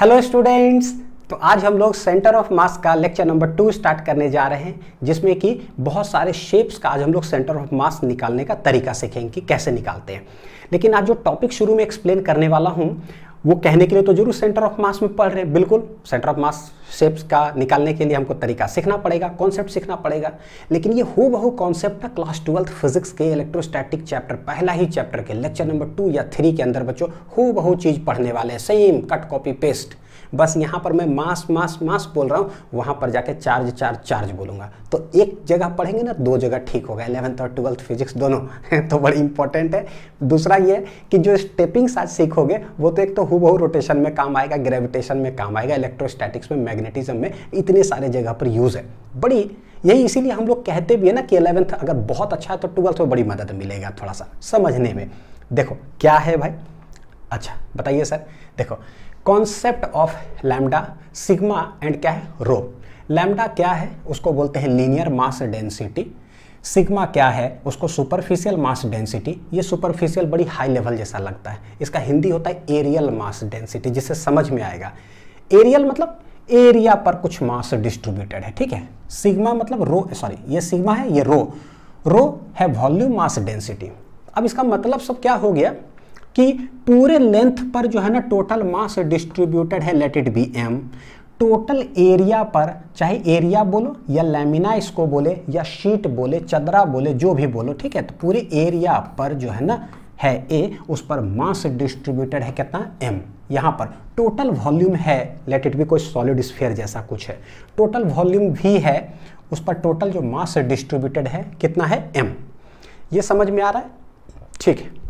Hello students तो आज हम लोग सेंटर ऑफ मास का लेक्चर नंबर टू स्टार्ट करने जा रहे हैं जिसमें कि बहुत सारे शेप्स का आज हम लोग सेंटर ऑफ मास निकालने का तरीका सीखेंगे कि कैसे निकालते हैं लेकिन आज जो टॉपिक शुरू में एक्सप्लेन करने वाला हूँ वो कहने के लिए तो जरूर सेंटर ऑफ मास में पढ़ रहे हैं बिल्कुल सेंटर ऑफ मास शेप्स का निकालने के लिए हमको तरीका सीखना पड़ेगा कॉन्सेप्ट सीखना पड़ेगा लेकिन ये हो बहु कॉन्सेप्ट ना क्लास ट्वेल्थ फिजिक्स के इलेक्ट्रोस्टैटिक चैप्टर पहला ही चैप्टर के लेक्चर नंबर टू या थ्री के अंदर बच्चों हो बहु चीज़ पढ़ने वाले हैं सेम कट कॉपी पेस्ट बस यहाँ पर मैं मास मास मास बोल रहा हूँ वहाँ पर जाके चार्ज चार्ज चार्ज बोलूँगा तो एक जगह पढ़ेंगे ना दो जगह ठीक होगा इलेवंथ और ट्वेल्थ फिजिक्स दोनों तो बड़ी इंपॉर्टेंट है दूसरा ये कि जो स्टेपिंग्स आज सीखोगे वो तो एक तो हु रोटेशन में काम आएगा ग्रेविटेशन में काम आएगा इलेक्ट्रोस्टैटिक्स में मैग्नेटिज्म में इतने सारे जगह पर यूज़ है बड़ी यही इसीलिए हम लोग कहते भी है ना कि अलेवंथ अगर बहुत अच्छा है तो ट्वेल्थ में बड़ी मदद मिलेगा थोड़ा सा समझने में देखो क्या है भाई अच्छा बताइए सर देखो concept of lambda sigma and क्या है रो लैमडा क्या है उसको बोलते हैं लीनियर मास डेंसिटी सिग्मा क्या है उसको सुपरफिशियल मास डेंसिटी ये सुपरफिशियल बड़ी हाई लेवल जैसा लगता है इसका हिंदी होता है एरियल मास डेंसिटी जिससे समझ में आएगा एरियल मतलब एरिया पर कुछ मास डिस्ट्रीब्यूटेड है ठीक है सिग्मा मतलब रो सॉरी ये सिग्मा है ये रो रो है वॉल्यूम मास डेंसिटी अब इसका मतलब सब क्या हो गया कि पूरे लेंथ पर जो है ना टोटल मास डिस्ट्रीब्यूटेड है let it be M total area पर चाहे एरिया बोलो या लेमिना इसको बोले या शीट बोले चदरा बोले जो भी बोलो ठीक है तो पूरे एरिया पर जो है ना है ए उस पर मास डिस्ट्रीब्यूटेड है कितना एम यहाँ पर टोटल वॉल्यूम है लेट इट भी कोई सॉलिड स्फेयर जैसा कुछ है टोटल वॉल्यूम भी है उस पर टोटल जो मास डिस्ट्रीब्यूटेड है कितना है एम ये समझ में आ रहा है ठीक है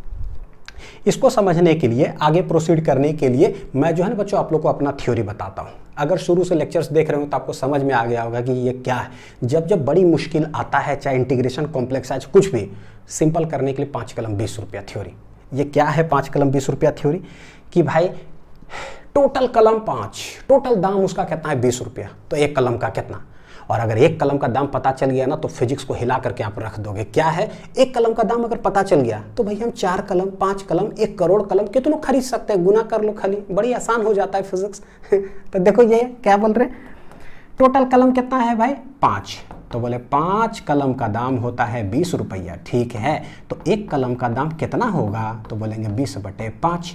इसको समझने के लिए आगे प्रोसीड करने के लिए मैं जो है ना बच्चों आप लोग को अपना थ्योरी बताता हूँ अगर शुरू से लेक्चर्स देख रहे हो तो आपको समझ में आ गया होगा कि ये क्या है जब जब बड़ी मुश्किल आता है चाहे इंटीग्रेशन कॉम्प्लेक्स है कुछ भी सिंपल करने के लिए पाँच कलम बीस रुपया थ्योरी ये क्या है पाँच कलम बीस रुपया थ्योरी कि भाई टोटल कलम पाँच टोटल दाम उसका कितना है बीस रुपया तो एक कलम का कितना और अगर एक कलम का दाम पता चल गया ना तो फिजिक्स को हिला करके आप रख दोगे क्या है एक कलम का दाम अगर पता चल गया तो भाई हम चार कलम पाँच कलम एक करोड़ कलम कितनों खरीद सकते हैं गुना कर लो खाली बड़ी आसान हो जाता है फिजिक्स तो देखो ये क्या बोल रहे हैं टोटल कलम कितना है भाई पाँच तो बोले पाँच कलम का दाम होता है बीस रुपया ठीक है तो एक कलम का दाम कितना होगा तो बोलेंगे बीस बटे पाँच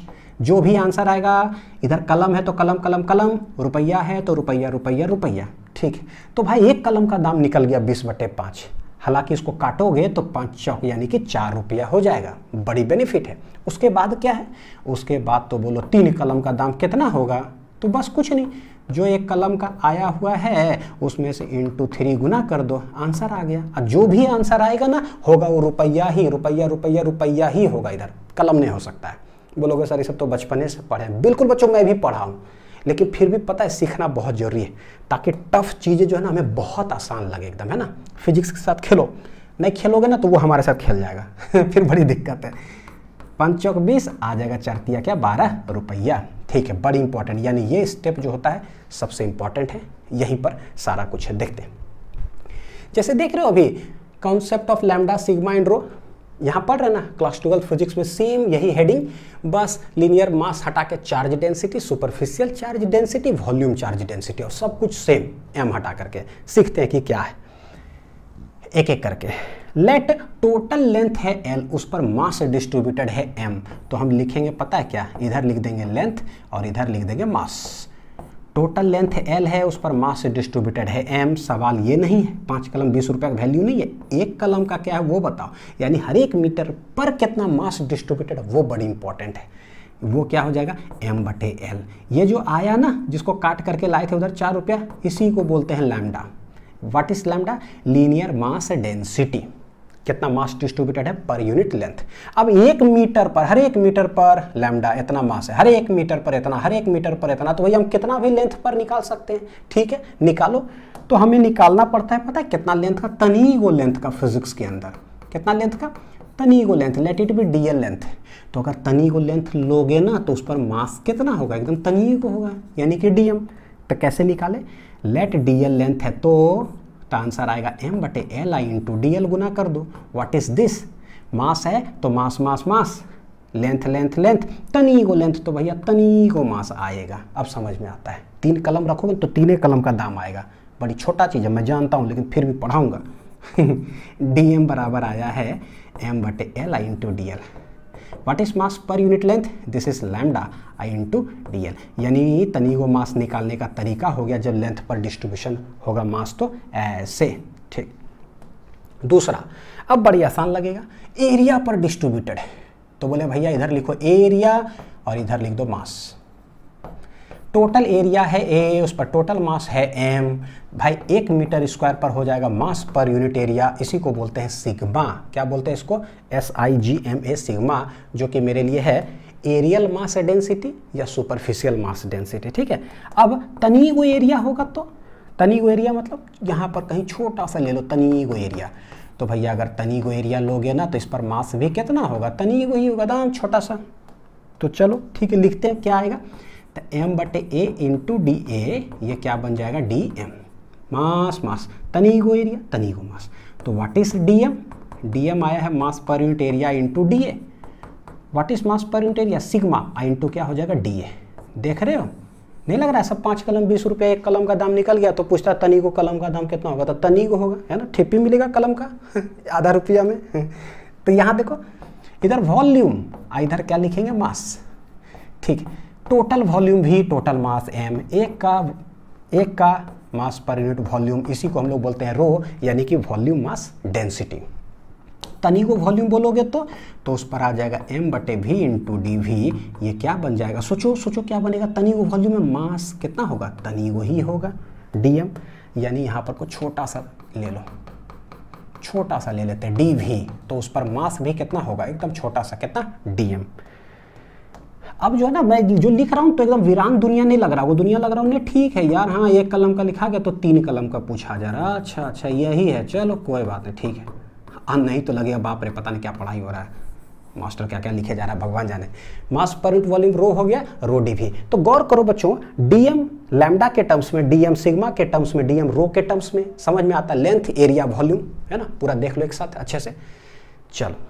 जो भी आंसर आएगा इधर कलम है तो कलम कलम कलम रुपया है तो रुपया रुपया रुपया ठीक है तो भाई एक कलम का दाम निकल गया बीस बटे पाँच हालांकि इसको काटोगे तो पाँच चौक यानी कि चार रुपया हो जाएगा बड़ी बेनिफिट है उसके बाद क्या है उसके बाद तो बोलो तीन कलम का दाम कितना होगा तो बस कुछ नहीं जो एक कलम का आया हुआ है उसमें से इंटू थ्री गुना कर दो आंसर आ गया और जो भी आंसर आएगा ना होगा वो रुपया ही रुपया रुपया रुपया ही होगा इधर कलम नहीं हो सकता है बोलोगे सर ये सब तो बचपने से पढ़े बिल्कुल बच्चों मैं भी पढ़ा हूँ लेकिन फिर भी पता है सीखना बहुत ज़रूरी है ताकि टफ चीज़ें जो है ना हमें बहुत आसान लगे एकदम है ना फिजिक्स के साथ खेलो नहीं खेलोगे ना तो वो हमारे साथ खेल जाएगा फिर बड़ी दिक्कत है पंचौक बीस आ जाएगा चरतिया क्या बारह रुपया ठीक है बड़ी इंपॉर्टेंट यानी ये स्टेप जो होता है सबसे इंपॉर्टेंट है यहीं पर सारा कुछ है देखते हैं जैसे देख रहे हो अभी concept of lambda sigma and rho यहाँ पढ़ रहे ना क्लास ट्वेल्व फिजिक्स में सेम यही हेडिंग बस लिनियर मास हटा के charge density superficial charge density volume charge density और सब कुछ सेम एम हटा करके सीखते हैं कि क्या है एक एक करके लेट टोटल लेंथ है एल उस पर मास डिस्ट्रीब्यूटेड है एम तो हम लिखेंगे पता है क्या इधर लिख देंगे लेंथ और इधर लिख देंगे मास टोटल लेंथ एल है उस पर मास डिस्ट्रीब्यूटेड है एम सवाल ये नहीं है पाँच कलम बीस रुपये का वैल्यू नहीं है एक कलम का क्या है वो बताओ यानी हर एक मीटर पर कितना मास डिस्ट्रीब्यूटेड वो बड़ी इंपॉर्टेंट है वो क्या हो जाएगा एम बटे एल ये जो आया ना जिसको काट करके लाए थे उधर चार रुपया इसी को बोलते हैं lambda what is lambda linear mass density कितना मास डिस्ट्रीब्यूटेड है पर यूनिट लेंथ अब एक मीटर पर हर एक मीटर पर लैमडा इतना मास है हर एक मीटर पर इतना हर एक मीटर पर इतना तो वही हम कितना भी लेंथ पर निकाल सकते हैं ठीक है निकालो तो हमें निकालना पड़ता है पता है कितना लेंथ का तनी वो लेंथ का फिजिक्स के अंदर कितना लेंथ का तनी गो length let it be D L length तो अगर तनी गो लेंथ लोगे ना तो उस पर मास कितना होगा एकदम तनी को होगा यानी कि डी एम तो कैसे निकाले लेट डी एल लेंथ है तो तो आंसर आएगा एम बटे एल आई इंटू डी एल गुना कर दो व्हाट इज दिस मास है तो mass mass mass length length length तनी को लेंथ तो भैया तनी को मास आएगा अब समझ में आता है तीन कलम रखोगे तो तीन कलम का दाम आएगा बड़ी छोटा चीज़ है मैं जानता हूँ लेकिन फिर भी पढ़ाऊँगा डी एम बराबर आया है एम बटे एल आई into D L what is mass per unit length this is lambda आई इंटू डी एल यानी तनी वो मास निकालने का तरीका हो गया जब लेंथ पर डिस्ट्रीब्यूशन होगा मास तो ऐसे ठीक दूसरा अब बड़ी आसान लगेगा एरिया पर डिस्ट्रीब्यूटेड तो बोले भैया इधर लिखो एरिया और इधर लिख दो मास टोटल एरिया है ए उस पर टोटल मास है एम भाई एक मीटर स्क्वायर पर हो जाएगा मास पर यूनिट एरिया इसी को बोलते हैं सिग्मा क्या बोलते हैं इसको S I G M A sigma जो कि मेरे लिए है एरियल मास डेंसिटी या सुपरफिशियल मास डेंसिटी ठीक है अब तनी वो एरिया होगा तो तनी वो एरिया मतलब यहाँ पर कहीं छोटा सा ले लो तनी वो एरिया तो भैया अगर तनी वो एरिया लोगे ना तो इस पर मास भी कितना होगा तनी वो ही होगा दाम छोटा सा तो चलो ठीक है लिखते हैं क्या आएगा तो एम बटे ए इंटू डी ए ये क्या बन जाएगा डी एम मास मास तनी को एरिया तनी को मास तो व्हाट इज डीएम डीएम आया है mass per unit area into D A what is mass per unit area sigma आई इंटू क्या हो जाएगा डी ए देख रहे हो नहीं लग रहा है सब पाँच कलम बीस रुपये एक कलम का दाम निकल गया तो पूछता है तनी को कलम का दाम कितना होगा तो तनी को होगा है ना ठेपी मिलेगा कलम का आधा रुपया में तो यहाँ देखो इधर वॉल्यूम इधर क्या लिखेंगे मास ठीक टोटल वॉल्यूम भी टोटल मास एम एक का एक का मास पर यूनिट वॉल्यूम इसी को हम लोग बोलते हैं रो यानी कि वॉल्यूम मास डेंसिटी तनी को वॉल्यूम बोलोगे तो तो उस पर आ जाएगा एम बटे वी इंटू डी वी ये क्या बन जाएगा सोचो सोचो क्या बनेगा तनी को वॉल्यूम में मास कितना होगा तनी को ही होगा डी एम यानी यहाँ पर कोई छोटा सा ले लो छोटा सा ले लेते हैं डी वी तो उस पर मास भी कितना होगा एकदम छोटा सा कितना डी एम अब जो है ना मैं जो लिख रहा हूँ तो एकदम वीरान दुनिया नहीं लग रहा वो दुनिया लग रहा हूँ ठीक है यार हाँ एक कलम का लिखा गया तो तीन कलम का पूछा जा रहा अच्छा अच्छा यही है चलो कोई बात नहीं ठीक है हाँ नहीं तो लगेगा बाप रे पता नहीं क्या पढ़ाई हो रहा है मास्टर क्या क्या लिखे जा रहा है भगवान जाने मास पर वॉल्यूम रो हो गया रो डी भी तो गौर करो बच्चों डीएम लैमडा के टर्म्स में डीएम सिग्मा के टर्म्स में डीएम रो के टर्म्स में समझ में आता है लेंथ एरिया वॉल्यूम है ना पूरा देख लो एक साथ अच्छे से चलो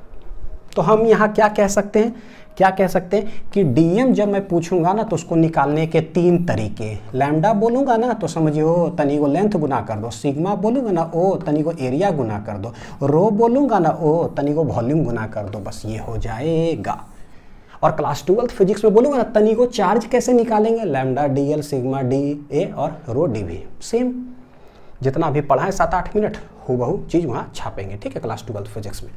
तो हम यहाँ क्या कह सकते हैं क्या कह सकते हैं कि डीएम जब मैं पूछूंगा ना तो उसको निकालने के तीन तरीके लैमडा बोलूंगा ना तो समझियो तनी को लेंथ गुना कर दो सिग्मा बोलूंगा ना ओ तनी को एरिया गुना कर दो रो बोलूंगा ना ओ तनी को वॉल्यूम गुना कर दो बस ये हो जाएगा और क्लास ट्वेल्थ फिजिक्स में बोलूंगा ना तनी को चार्ज कैसे निकालेंगे lambda D L sigma D A और रो डी भी सेम जितना अभी पढ़ा है सात आठ मिनट बहु चीज़ वहाँ छापेंगे ठीक है क्लास ट्वेल्थ फिजिक्स में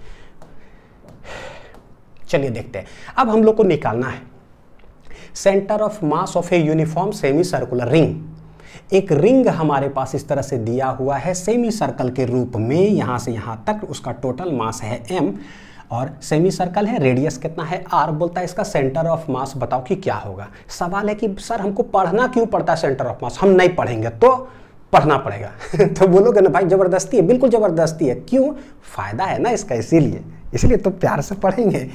चलिए देखते हैं अब हम लोग को निकालना है centre of mass of a uniform semi circular ring एक रिंग हमारे पास इस तरह से दिया हुआ है सेमी सर्कल के रूप में यहां से यहां तक उसका टोटल मास है एम और सेमी सर्कल है रेडियस कितना है आर बोलता है इसका सेंटर ऑफ मास बताओ कि क्या होगा सवाल है कि सर हमको पढ़ना क्यों पड़ता है सेंटर ऑफ मास हम नहीं पढ़ेंगे तो पढ़ना पड़ेगा तो बोलोगे ना भाई ज़बरदस्ती है बिल्कुल ज़बरदस्ती है क्यों फ़ायदा है ना इसका इसीलिए इसलिए तो प्यार से पढ़ेंगे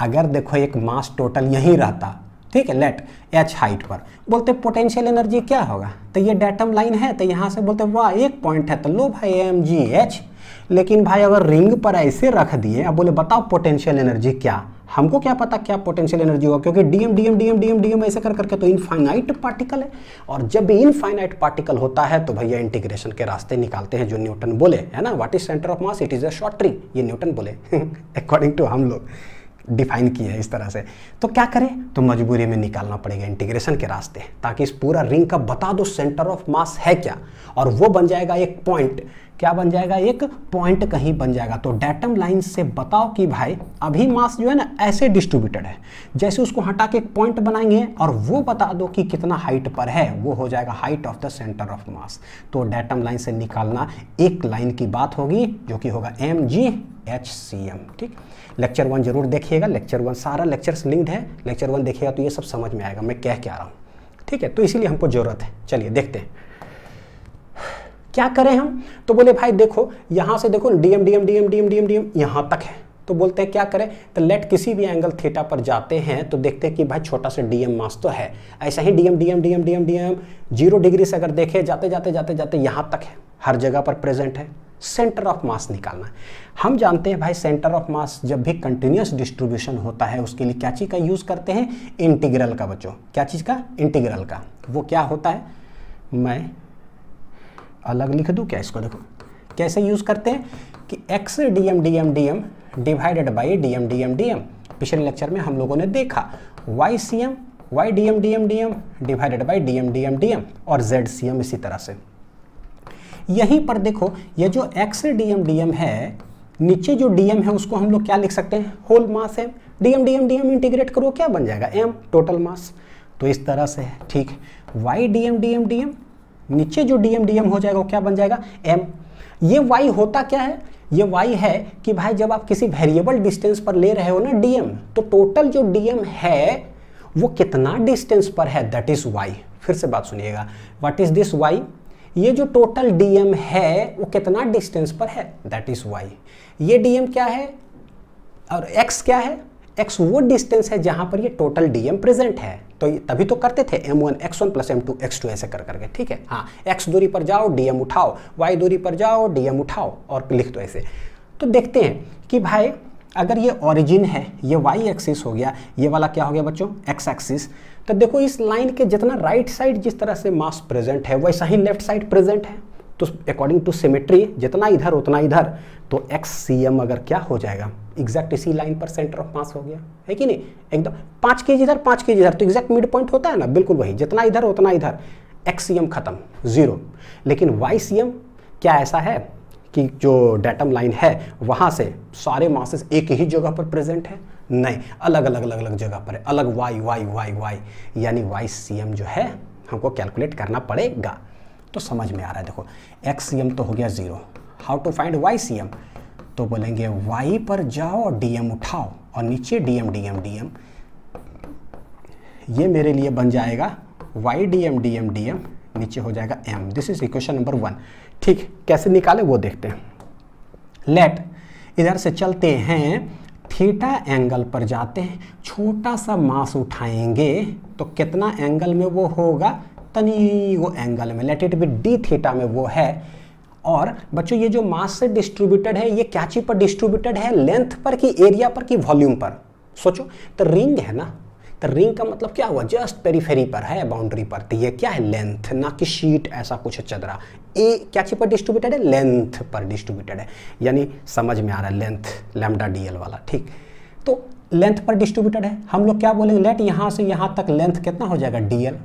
अगर देखो एक मास टोटल यहीं रहता ठीक है लेट एच हाइट पर बोलते पोटेंशियल एनर्जी क्या होगा तो ये डेटम लाइन है तो यहाँ से बोलते वाह एक पॉइंट है तो लो भाई एम जी एच लेकिन भाई अगर रिंग पर ऐसे रख दिए अब बोले बताओ पोटेंशियल एनर्जी क्या हमको क्या पता क्या पोटेंशियल एनर्जी होगा क्योंकि DM DM DM DM DM ऐसे कर करके तो इनफाइनाइट पार्टिकल है और जब भी इनफाइनाइट पार्टिकल होता है तो भैया इंटीग्रेशन के रास्ते निकालते हैं जो न्यूटन बोले है ना what is centre of mass it is a short tree ये न्यूटन बोले अकॉर्डिंग टू हम लोग डिफाइन की है इस तरह से तो क्या करें तो मजबूरी में निकालना पड़ेगा इंटीग्रेशन के रास्ते ताकि इस पूरा रिंग का बता दो सेंटर ऑफ मास है क्या और वो बन जाएगा एक पॉइंट क्या बन जाएगा एक पॉइंट कहीं बन जाएगा तो डेटम लाइन से बताओ कि भाई अभी मास जो है ना ऐसे डिस्ट्रीब्यूटेड है जैसे उसको हटा के एक पॉइंट बनाएंगे और वो बता दो कि कितना हाइट पर है वो हो जाएगा height of the centre of mass तो डेटम लाइन से निकालना एक लाइन की बात होगी जो कि होगा M G H C M ठीक लेक्चर वन जरूर देखिएगा लेक्चर वन सारा लेक्चर्स लिंक्ड है लेक्चर वन देखिएगा तो ये सब समझ में आएगा मैं कह क्या रहा हूँ ठीक है तो इसीलिए हमको ज़रूरत है चलिए देखते हैं क्या करें हम तो बोले भाई देखो यहाँ से देखो DM DM DM DM DM DM यहाँ तक है तो बोलते हैं क्या करें तो लेट किसी भी एंगल थीटा पर जाते हैं तो देखते हैं कि भाई छोटा सा डीएम मास तो है ऐसा ही DM DM DM DM DM zero degree से अगर देखें जाते जाते जाते जाते यहाँ तक है हर जगह पर प्रेजेंट है सेंटर ऑफ मास निकालना हम जानते हैं भाई सेंटर ऑफ मास जब भी कंटिन्यूस डिस्ट्रीब्यूशन होता है उसके लिए क्या चीज़ का यूज़ करते हैं इंटीग्रल का बच्चों क्या चीज़ का इंटीग्रल का वो क्या होता है मैं अलग लिख दूँ क्या इसको देखो कैसे यूज़ करते हैं कि X D M D M D M divided by D M D M D M पिछले लेक्चर में हम लोगों ने देखा Y C M Y D M D M D M divided by D M D M D M और Z C M इसी तरह से यहीं पर देखो ये जो एक्स डीएम डीएम है नीचे जो डीएम है उसको हम लोग क्या लिख सकते हैं whole mass M DM DM DM integrate करो क्या बन जाएगा एम टोटल मास तो इस तरह से है ठीक वाई डीएम डीएम डीएम नीचे जो डीएम डीएम हो जाएगा वो क्या बन जाएगा एम ये वाई होता क्या है ये वाई है कि भाई जब आप किसी वेरिएबल डिस्टेंस पर ले रहे हो ना डीएम तो टोटल जो डीएम है वो कितना डिस्टेंस पर है दैट इज वाई फिर से बात सुनिएगा व्हाट इज दिस वाई ये जो टोटल डीएम है वो कितना डिस्टेंस पर है दैट इज वाई ये डीएम क्या है और एक्स क्या है एक्स वो डिस्टेंस है जहां पर ये टोटल डीएम प्रेजेंट है तो तभी तो करते थे M one X one plus M two X two ऐसे कर करके ठीक है हाँ एक्स दूरी पर जाओ डीएम उठाओ वाई दूरी पर जाओ डीएम उठाओ और लिख दो ऐसे तो देखते हैं कि भाई अगर ये ओरिजिन है ये वाई एक्सिस हो गया ये वाला क्या हो गया बच्चों एक्स एक्सिस तो देखो इस लाइन के जितना राइट साइड जिस तरह से मास प्रेजेंट है वैसा ही लेफ्ट साइड प्रेजेंट है तो अकॉर्डिंग टू सिमेट्री जितना इधर उतना इधर तो एक्स सी एम अगर क्या हो जाएगा एग्जैक्ट इसी लाइन पर सेंटर ऑफ मास हो गया है कि नहीं एकदम पाँच के जी इधर पाँच के जी इधर तो एग्जैक्ट मिड पॉइंट होता है ना बिल्कुल वही जितना इधर उतना इधर एक्स सी एम खत्म जीरो लेकिन वाई सी एम क्या ऐसा है कि जो डेटम लाइन है वहाँ से सारे मासेस एक ही जगह पर प्रेजेंट है नहीं अलग अलग अलग अलग जगह पर अलग वाई वाई वाई वाई यानी वाई सी एम जो है हमको कैलकुलेट करना पड़ेगा तो समझ में आ रहा है देखो एक्स सी एम तो हो गया zero how to find Y C M तो बोलेंगे वाई पर जाओ और डी एम उठाओ और नीचे D M D M D M ये मेरे लिए बन जाएगा Y D M D M D M नीचे हो जाएगा M this is equation number one ठीक कैसे निकाले वो देखते हैं लेट इधर से चलते हैं थीटा एंगल पर जाते हैं छोटा सा मास उठाएंगे तो कितना एंगल में वो होगा तनी वो एंगल में let it be D theta में वो है और बच्चों ये जो मास से डिस्ट्रीब्यूटेड है ये क्या चीज पर डिस्ट्रीब्यूटेड है लेंथ पर कि एरिया पर कि वॉल्यूम पर सोचो तो रिंग है ना तो रिंग का मतलब क्या हुआ जस्ट पेरीफेरी पर है बाउंड्री पर तो ये क्या है लेंथ ना कि शीट ऐसा कुछ चदरा ए क्या चीज़ पर डिस्ट्रीब्यूटेड है लेंथ पर डिस्ट्रीब्यूटेड है यानी समझ में आ रहा है लेंथ लेमडा डीएल वाला ठीक तो लेंथ पर डिस्ट्रीब्यूटेड है हम लोग क्या बोलेंगे लेट यहाँ से यहाँ तक लेंथ कितना हो जाएगा डीएल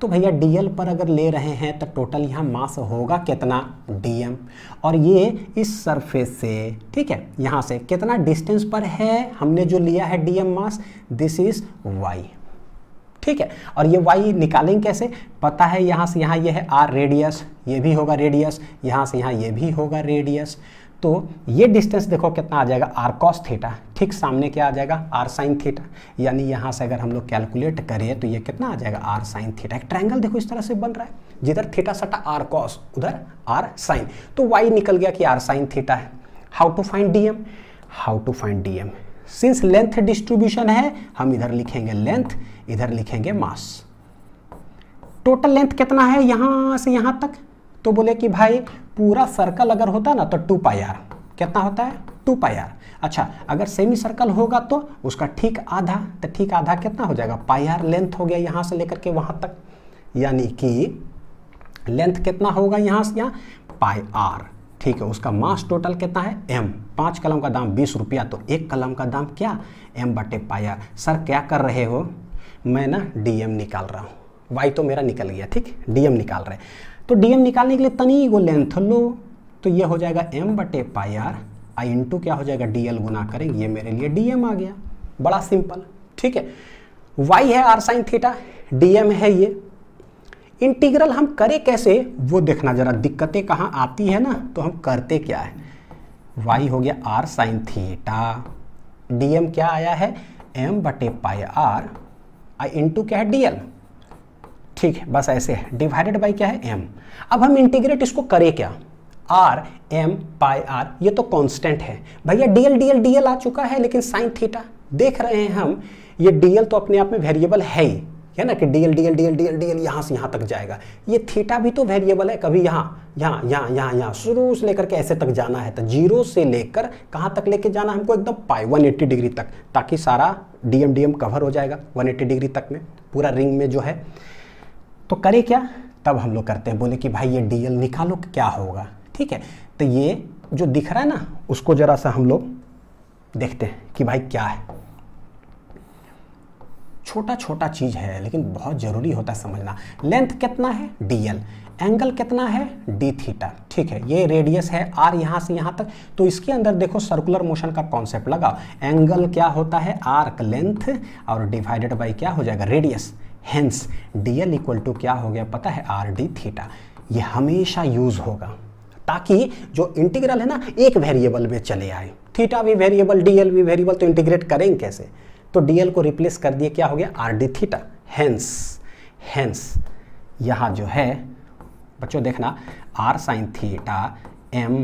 तो भैया डीएल पर अगर ले रहे हैं तो टोटल यहाँ मास होगा कितना डीएम और ये इस सरफेस से ठीक है यहाँ से कितना डिस्टेंस पर है हमने जो लिया है DM mass this is Y ठीक है और ये वाई निकालेंगे कैसे पता है यहाँ से यहाँ ये यह है आर रेडियस ये भी होगा रेडियस यहाँ से यहाँ ये भी होगा रेडियस तो ये डिस्टेंस देखो कितना आ जाएगा आर कॉस थीटा ठीक सामने क्या आ जाएगा आर साइन थीटा यानी यहाँ से अगर हम लोग कैलकुलेट करें तो ये कितना आ जाएगा आर साइन थीटा एक ट्रायंगल देखो इस तरह से बन रहा है जिधर थीटा सटा आर कॉस उधर आर साइन तो वाई निकल गया कि आर साइन थीटा है how to find D M how to find D M since length distribution है हम इधर लिखेंगे लेंथ इधर लिखेंगे मास टोटल लेंथ कितना है यहां से यहां तक तो बोले कि भाई पूरा सर्कल अगर होता ना तो टू पाई आर कितना होता है टू पाई आर अच्छा अगर सेमी सर्कल होगा तो उसका ठीक आधा तो ठीक आधा कितना हो जाएगा पाई आर लेंथ हो गया यहां से लेकर के वहां तक यानी कि लेंथ कितना होगा यहां से यहां पाई आर ठीक है उसका मास टोटल कितना है एम पाँच कलम का दाम बीस रुपया तो एक कलम का दाम क्या एम बटे पाया सर क्या कर रहे हो मैं ना डीएम निकाल रहा हूँ वाई तो मेरा निकल गया ठीक डीएम निकाल रहे तो डीएम निकालने के लिए तनी गो लेंथ लो तो ये हो जाएगा एम बटे पाई आर आई इंटू क्या हो जाएगा डी एल गुना करेंगे ये मेरे लिए डी एम आ गया बड़ा सिंपल ठीक है वाई है are sine theta D M है ये इंटीग्रल हम करें कैसे वो देखना ज़रा दिक्कतें कहाँ आती है ना तो हम करते क्या है वाई हो गया R sine theta D M क्या आया है एम बटे पाई आर आई इंटू क्या है डी एल ठीक है बस ऐसे है डिवाइडेड बाई क्या है एम अब हम इंटीग्रेट इसको करें क्या आर एम पाई आर ये तो कांस्टेंट है भैया D L D L D L आ चुका है लेकिन साइन थीटा देख रहे हैं हम ये डी एल तो अपने आप में वेरिएबल है ही है ना कि DL DL D L DL D L D L यहाँ से यहाँ तक जाएगा ये थीटा भी तो वेरिएबल है कभी यहाँ यहाँ यहाँ यहाँ यहाँ शुरू से लेकर के ऐसे तक जाना है तो जीरो से लेकर कहाँ तक लेके जाना हमको एकदम पाई एट्टी डिग्री तक ताकि सारा D M D M cover हो जाएगा एट्टी डिग्री तक में पूरा रिंग में जो है तो करें क्या तब हम लोग करते हैं बोले कि भाई ये डी एल निकालो क्या होगा ठीक है तो ये जो दिख रहा है ना उसको ज़रा सा हम लोग देखते हैं कि भाई क्या है छोटा छोटा चीज़ है लेकिन बहुत ज़रूरी होता है समझना लेंथ कितना है डी एल एंगल कितना है डी थीटा ठीक है ये रेडियस है आर यहाँ से यहाँ तक तो इसके अंदर देखो सर्कुलर मोशन का कॉन्सेप्ट लगाओ एंगल क्या होता है आर्क लेंथ और डिवाइडेड बाई क्या हो जाएगा radius hence D L equal to क्या हो गया पता है आर डी थीटा ये हमेशा यूज़ होगा ताकि जो इंटीग्रल है ना एक वेरिएबल में चले आए थीटा भी वेरिएबल डी एल भी वेरिएबल तो इंटीग्रेट करेंगे कैसे तो डीएल को रिप्लेस कर दिए क्या हो गया R D theta hence hence यहाँ जो है बच्चों देखना R sine theta M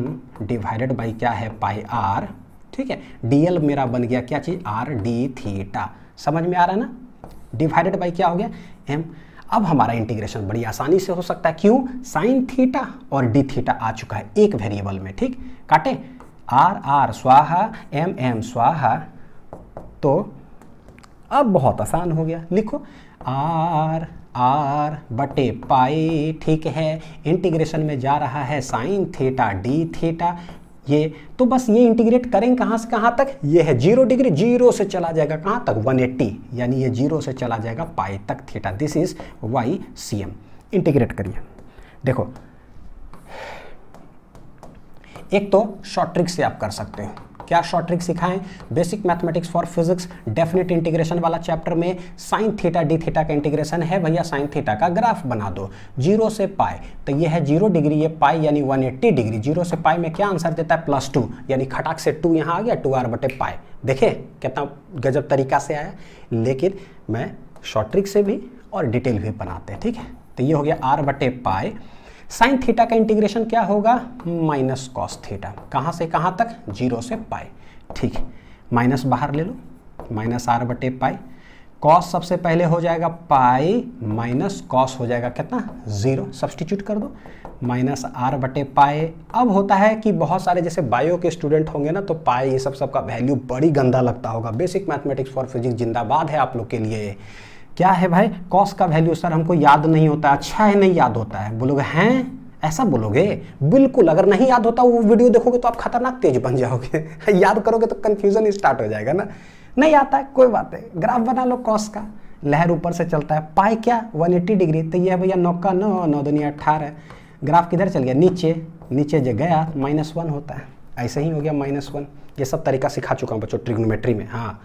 divided by क्या है पाई आर ठीक है डीएल मेरा बन गया क्या चीज़ आर डी थीटा समझ में आ रहा है ना डिवाइडेड बाई क्या हो गया एम अब हमारा इंटीग्रेशन बड़ी आसानी से हो सकता है क्यों साइन थीटा और डी थीटा आ चुका है एक वेरिएबल में ठीक काटे आर आर स्वाहा एम एम स्वाहा तो अब बहुत आसान हो गया लिखो आर आर बटे पाई ठीक है इंटीग्रेशन में जा रहा है साइन थीटा डी थीटा ये तो बस ये इंटीग्रेट करें कहाँ से कहाँ तक ये है जीरो डिग्री जीरो से चला जाएगा कहाँ तक 180 यानी ये जीरो से चला जाएगा पाई तक theta this is Y C M integrate करिए देखो एक तो शॉर्ट ट्रिक से आप कर सकते हैं क्या शॉर्ट ट्रिक सिखाएं basic mathematics for physics definite integration वाला चैप्टर में साइन थीटा डी थीटा का इंटीग्रेशन है भैया साइन थीटा का ग्राफ बना दो जीरो से पाई तो यह है जीरो डिग्री ये पाई यानी वन डिग्री जीरो से पाई में क्या आंसर देता है प्लस टू यानी खटाक से टू यहाँ आ गया टू आर बटे पाए देखे कितना गजब तरीका से आया लेकिन मैं शॉर्ट ट्रिक से भी और डिटेल भी बनाते हैं ठीक है तो ये हो गया आर बटे पाए साइन थीटा का इंटीग्रेशन क्या होगा माइनस कॉस थीटा कहाँ से कहाँ तक जीरो से पाए ठीक है माइनस बाहर ले लो माइनस आर बटे पाई कॉस सबसे पहले हो जाएगा पाई माइनस कॉस हो जाएगा कितना जीरो सब्सटीट्यूट कर दो माइनस आर बटे पाए अब होता है कि बहुत सारे जैसे बायो के स्टूडेंट होंगे ना तो पाए ये सब सबका वैल्यू बड़ी गंदा लगता होगा बेसिक मैथमेटिक्स फॉर फिजिक्स जिंदाबाद है आप लोग के लिए क्या है भाई कॉस का वैल्यू सर हमको याद नहीं होता अच्छा है नहीं याद होता है बोलोगे हैं ऐसा बोलोगे बिल्कुल अगर नहीं याद होता वो वीडियो देखोगे तो आप खतरनाक तेज बन जाओगे याद करोगे तो कन्फ्यूजन स्टार्ट हो जाएगा ना नहीं आता है कोई बात है ग्राफ बना लो कॉस का लहर ऊपर से चलता है पाए क्या 180 डिग्री तो यह भैया नौ का नौ नौ दुनिया अट्ठारह ग्राफ किधर चल गया नीचे नीचे जो गया माइनस वन होता है ऐसे ही हो गया माइनस वन ये सब तरीका सिखा चुका हूँ बच्चों ट्रिग्नोमेट्री में हाँ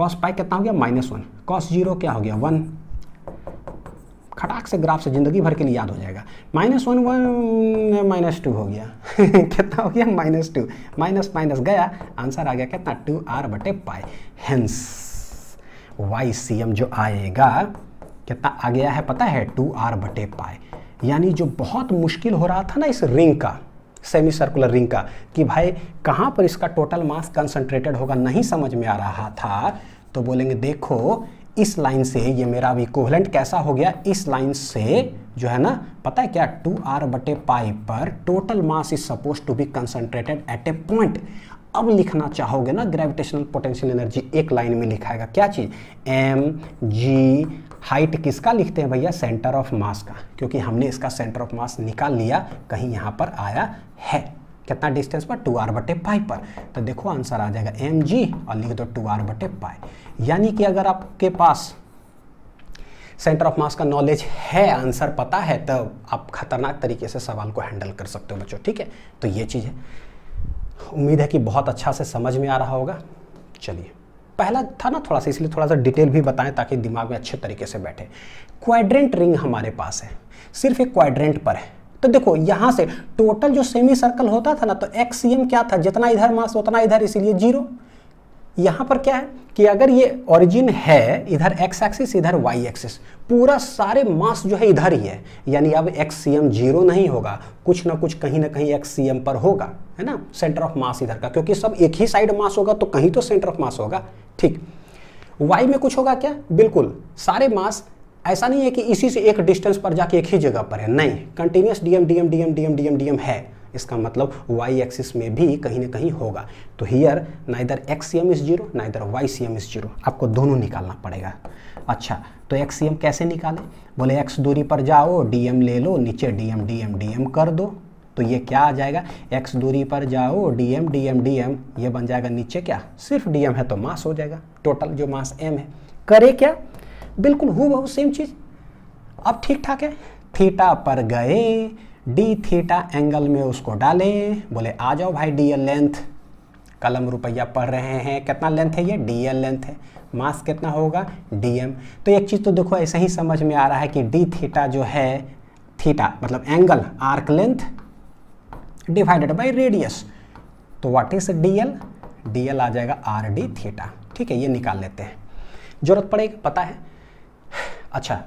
कॉस पाई कितना हो गया माइनस वन कॉस जीरो क्या हो गया वन खटाक से ग्राफ से ज़िंदगी भर के लिए याद हो जाएगा minus one one minus two हो गया कितना हो गया माइनस टू माइनस माइनस गया आंसर आ गया कितना टू आर बटे पाई हेंस वाई सी एम जो आएगा कितना आ गया है पता है टू आर बटे पाए यानी जो बहुत मुश्किल हो रहा था ना इस रिंग का सेमी सर्कुलर रिंग का कि भाई कहाँ पर इसका टोटल मास कंसंट्रेटेड होगा नहीं समझ में आ रहा था तो बोलेंगे देखो इस लाइन से ये मेरा अभी इक्वलेंट कैसा हो गया इस लाइन से जो है ना पता है क्या टू आर बटे पाई पर total mass is suppose to be concentrated at a point अब लिखना चाहोगे ना ग्रेविटेशनल पोटेंशियल एनर्जी एक लाइन में लिखाएगा क्या चीज़ एम जी हाइट किसका लिखते हैं भैया सेंटर ऑफ मास का क्योंकि हमने इसका सेंटर ऑफ मास निकाल लिया कहीं यहाँ पर आया है कितना डिस्टेंस पर टू आर बटे पाई पर तो देखो आंसर आ जाएगा एम जी और लिख दो टू आर बटे पाई यानी कि अगर आपके पास सेंटर ऑफ मास का नॉलेज है आंसर पता है तो आप खतरनाक तरीके से सवाल को हैंडल कर सकते हो बच्चों ठीक है तो ये चीज़ है उम्मीद है कि बहुत अच्छा से समझ में आ रहा होगा चलिए पहला था ना थोड़ा सा इसलिए थोड़ा सा डिटेल भी बताएं ताकि दिमाग में अच्छे तरीके से बैठे क्वाड्रेंट रिंग हमारे पास है सिर्फ एक क्वाड्रेंट पर है तो देखो यहां से टोटल जो सेमी सर्कल होता था ना तो एक्स क्या था जितना इधर मास उतना इधर इसीलिए जीरो यहां पर क्या है कि अगर ये ओरिजिन है इधर एक्स एक्सिस इधर वाई एक्सिस पूरा सारे मास जो है इधर ही है यानी अब एक्स सी एम जीरो नहीं होगा कुछ ना कुछ कहीं ना कहीं एक्स सी एम पर होगा है ना सेंटर ऑफ मास इधर का क्योंकि सब एक ही साइड मास होगा तो कहीं तो सेंटर ऑफ मास होगा ठीक वाई में कुछ होगा क्या बिल्कुल सारे मास ऐसा नहीं है कि इसी से एक डिस्टेंस पर जाके एक ही जगह पर है नहीं continuous DM DM DM DM DM DM है इसका मतलब वाई एक्सिस में भी कहीं ना कहीं होगा तो हियर ना इधर X C M is zero ना इधर Y C M is zero आपको दोनों निकालना पड़ेगा अच्छा तो एक्स सी एम कैसे निकालें बोले एक्स दूरी पर जाओ डी एम ले लो नीचे D M D M D M कर दो तो ये क्या आ जाएगा एक्स दूरी पर जाओ D M D M D M ये बन जाएगा नीचे क्या सिर्फ डी एम है तो मास हो जाएगा टोटल जो मास एम है करे क्या बिल्कुल हु बहु सेम चीज़ अब ठीक ठाक है थीटा पर गए डी थीटा एंगल में उसको डालें बोले आ जाओ भाई डी एल लेंथ कलम रुपया पढ़ रहे हैं कितना लेंथ है ये डी एल लेंथ है मास कितना होगा डी एम तो एक चीज़ तो देखो ऐसे ही समझ में आ रहा है कि डी थीटा जो है थीटा मतलब angle arc length divided by radius तो what is D L D L आ जाएगा आर डी थीटा ठीक है ये निकाल लेते हैं जरूरत पड़ेगी पता है अच्छा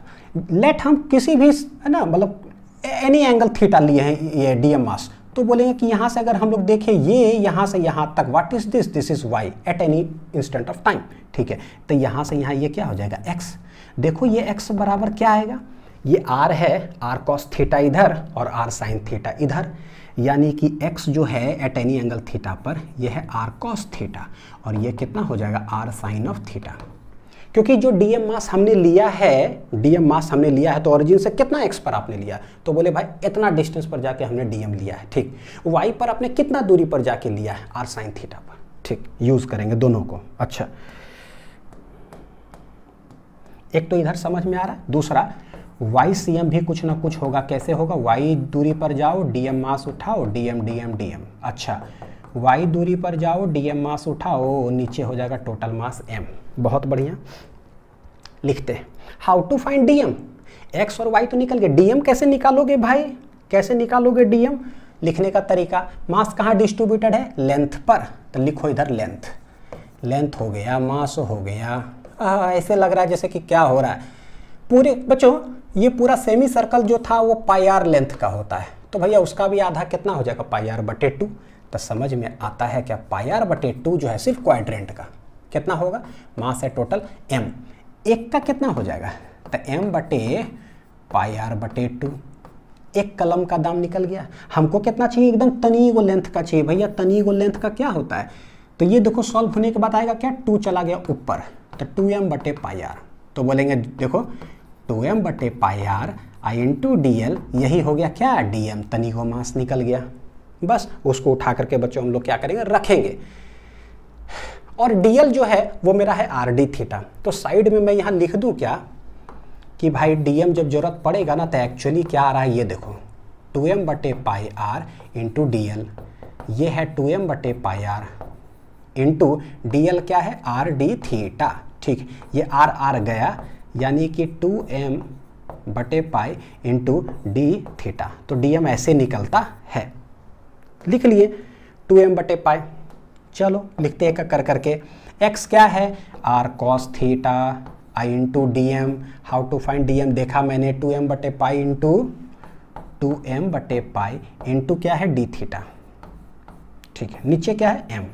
लेट हम किसी भी है ना मतलब एनी एंगल थीटा लिए हैं ये डी एम मास तो बोलेंगे कि यहाँ से अगर हम लोग देखें ये यहाँ से यहाँ तक what is this this is Y at any instant of time ठीक है तो यहाँ से यहाँ ये क्या हो जाएगा एक्स देखो ये एक्स बराबर क्या आएगा ये आर है आर कॉस थीटा इधर और आर साइन थीटा इधर यानी कि x जो है एट एनी एंगल थीटा पर यह है आर कॉस थीटा और ये कितना हो जाएगा आर साइन ऑफ थीटा क्योंकि जो डीएम मास हमने लिया है डीएम मास हमने लिया है तो ओरिजिन से कितना एक्स पर आपने लिया तो बोले भाई इतना डिस्टेंस पर जाके हमने डीएम लिया है ठीक वाई पर आपने कितना दूरी पर जाके लिया है आर साइन थीटा पर ठीक यूज़ करेंगे दोनों को अच्छा एक तो इधर समझ में आ रहा है दूसरा वाई सी एम भी कुछ ना कुछ होगा कैसे होगा वाई दूरी पर जाओ डीएम मास उठाओ डीएम डीएम डीएम अच्छा वाई दूरी पर जाओ डीएम मास उठाओ नीचे हो जाएगा टोटल मास एम बहुत बढ़िया लिखते हैं how to find DM X और वाई तो निकल गए डीएम कैसे निकालोगे भाई कैसे निकालोगे डीएम लिखने का तरीका मास कहाँ डिस्ट्रीब्यूटेड है लेंथ पर तो लिखो इधर लेंथ लेंथ हो गया मास हो गया आ, ऐसे लग रहा है जैसे कि क्या हो रहा है पूरे बच्चों ये पूरा सेमी सर्कल जो था वो पाई आर लेंथ का होता है तो भैया उसका भी आधा कितना हो जाएगा पाई आर बटे टू तो समझ में आता है क्या पाई आर बटे टू जो है सिर्फ क्वाड्रेंट का कितना होगा मास है टोटल एम एक का कितना हो जाएगा तो एम बटे पाई आर बटे टू एक कलम का दाम निकल गया हमको कितना चाहिए एकदम तनी गो लेंथ का चाहिए भैया तनी गो लेंथ का क्या होता है तो ये देखो सॉल्व होने के बाद आएगा क्या टू चला गया ऊपर तो टू एम बटे पाई आर तो बोलेंगे देखो टू एम बटे पाई आर आई इन टू डी एल यही हो गया क्या डी एम तनी गो मास निकल गया बस उसको उठा करके बच्चों हम लोग क्या करेंगे रखेंगे और डीएल जो है वो मेरा है आर डी थीटा तो साइड में मैं यहाँ लिख दूँ क्या कि भाई डीएम जब जरूरत पड़ेगा ना तो एक्चुअली क्या आ रहा है ये देखो टू एम बटे pi are into D L ये है टू एम बटे pi are into D L क्या है आर डी थीटा ठीक ये आर आर गया यानी कि टू एम बटे पाई इंटू डी थीटा तो डी एम ऐसे निकलता है लिख लिए टू एम बटे पाई चलो लिखते हैं कर करके एक्स क्या है r cos theta i two d M how to find D m देखा मैंने टू एम बटे pi into two M बटे पाई टू क्या है डी थीटा ठीक है नीचे क्या है एम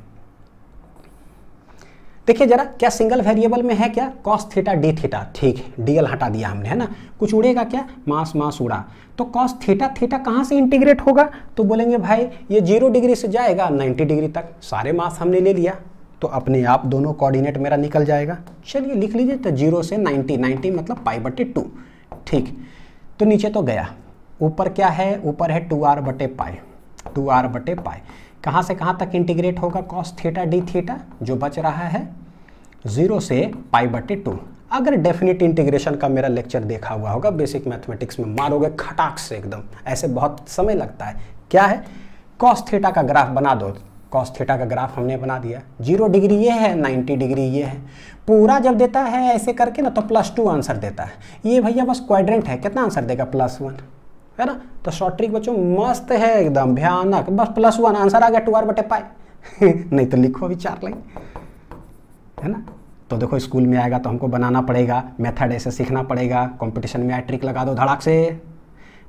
देखिए जरा क्या सिंगल वेरिएबल में है क्या कॉस थीटा डी थीटा ठीक है डीएल हटा दिया हमने है ना कुछ उड़ेगा क्या मास मास उड़ा तो कॉस थीटा थीटा कहाँ से इंटीग्रेट होगा तो बोलेंगे भाई ये जीरो डिग्री से जाएगा नाइन्टी डिग्री तक सारे मास हमने ले लिया तो अपने आप दोनों कोऑर्डिनेट मेरा निकल जाएगा चलिए लिख लीजिए तो जीरो से नाइन्टी नाइन्टी मतलब पाई बटे टू ठीक तो नीचे तो गया ऊपर क्या है ऊपर है टू आर बटे पाई टू आर बटे पाई कहाँ से कहाँ तक इंटीग्रेट होगा कॉस थीटा डी थीटा जो बच रहा है जीरो से पाई बटे टू अगर डेफिनेट इंटीग्रेशन का मेरा लेक्चर देखा हुआ होगा बेसिक मैथमेटिक्स में मारोगे खटाक से एकदम ऐसे बहुत समय लगता है क्या है कॉस थीटा का ग्राफ बना दो कॉस थीटा का ग्राफ हमने बना दिया जीरो डिग्री ये है नाइन्टी डिग्री ये है पूरा जब देता है ऐसे करके ना तो प्लस टू आंसर देता है ये भैया बस क्वाड्रेंट है कितना आंसर देगा प्लस वन है ना तो शॉर्ट ट्रिक बच्चों मस्त है एकदम भयानक बस प्लस वन आंसर आ गया टू आर बटे पाए नहीं तो लिखो अभी चार लाइन है ना तो देखो स्कूल में आएगा तो हमको बनाना पड़ेगा मेथड ऐसे सीखना पड़ेगा कंपटीशन में आए ट्रिक लगा दो धड़ाक से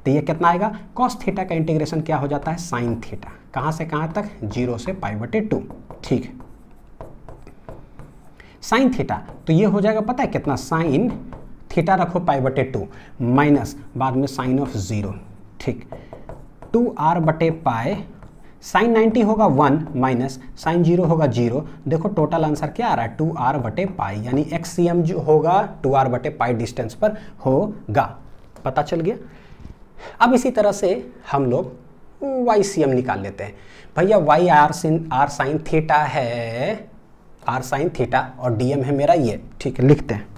तो ये कितना आएगा कॉस थीटा का इंटीग्रेशन क्या हो जाता है साइन थीटा कहां से कहां तक जीरो से पाई बटे टू ठीक साइन थीटा तो ये हो जाएगा पता है कितना साइन थीटा रखो पाई बटे टू माइनस बाद में साइन ऑफ ज़ीरो ठीक टू आर बटे पाए साइन नाइन्टी होगा वन माइनस साइन जीरो होगा जीरो देखो टोटल आंसर क्या आ रहा है टू आर बटे पाई यानी एक्स सी एम जो होगा टू आर बटे पाई डिस्टेंस पर होगा पता चल गया अब इसी तरह से हम लोग वाई सी एम निकाल लेते हैं भैया y r sin r sine theta है आर साइन थीटा और डी एम है मेरा ये ठीक है लिखते हैं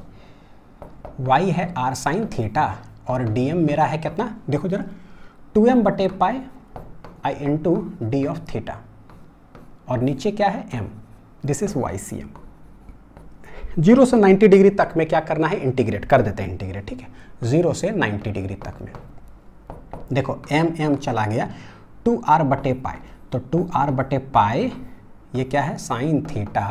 y है r साइन थीटा और dm मेरा है कितना देखो जरा 2m एम बटे pi i into d of theta और नीचे क्या है m this is Y C m zero से 90 डिग्री तक में क्या करना है इंटीग्रेट कर देते हैं इंटीग्रेट ठीक है जीरो से 90 डिग्री तक में देखो m m चला गया 2r आर बटे पाए तो 2r आर बटे पाए ये क्या है sine theta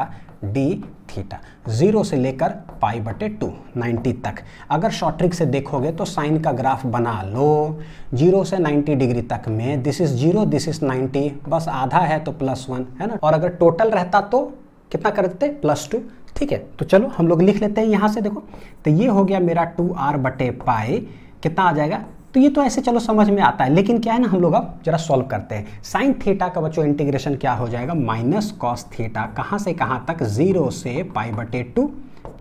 d theta zero से लेकर पाई बटे टू नाइन्टी तक अगर शॉर्ट ट्रिक से देखोगे तो साइन का ग्राफ बना लो जीरो से नाइन्टी डिग्री तक में this is zero this is ninety बस आधा है तो प्लस वन है ना और अगर टोटल रहता तो कितना कर देते प्लस टू ठीक है तो चलो हम लोग लिख लेते हैं यहाँ से देखो तो ये हो गया मेरा टू आर बटे पाए कितना आ जाएगा तो ये तो ऐसे चलो समझ में आता है लेकिन क्या है ना हम लोग अब जरा सॉल्व करते हैं साइन थीटा का बच्चों इंटीग्रेशन क्या हो जाएगा माइनस कॉस थीटा कहाँ से कहाँ तक जीरो से पाई बटे टू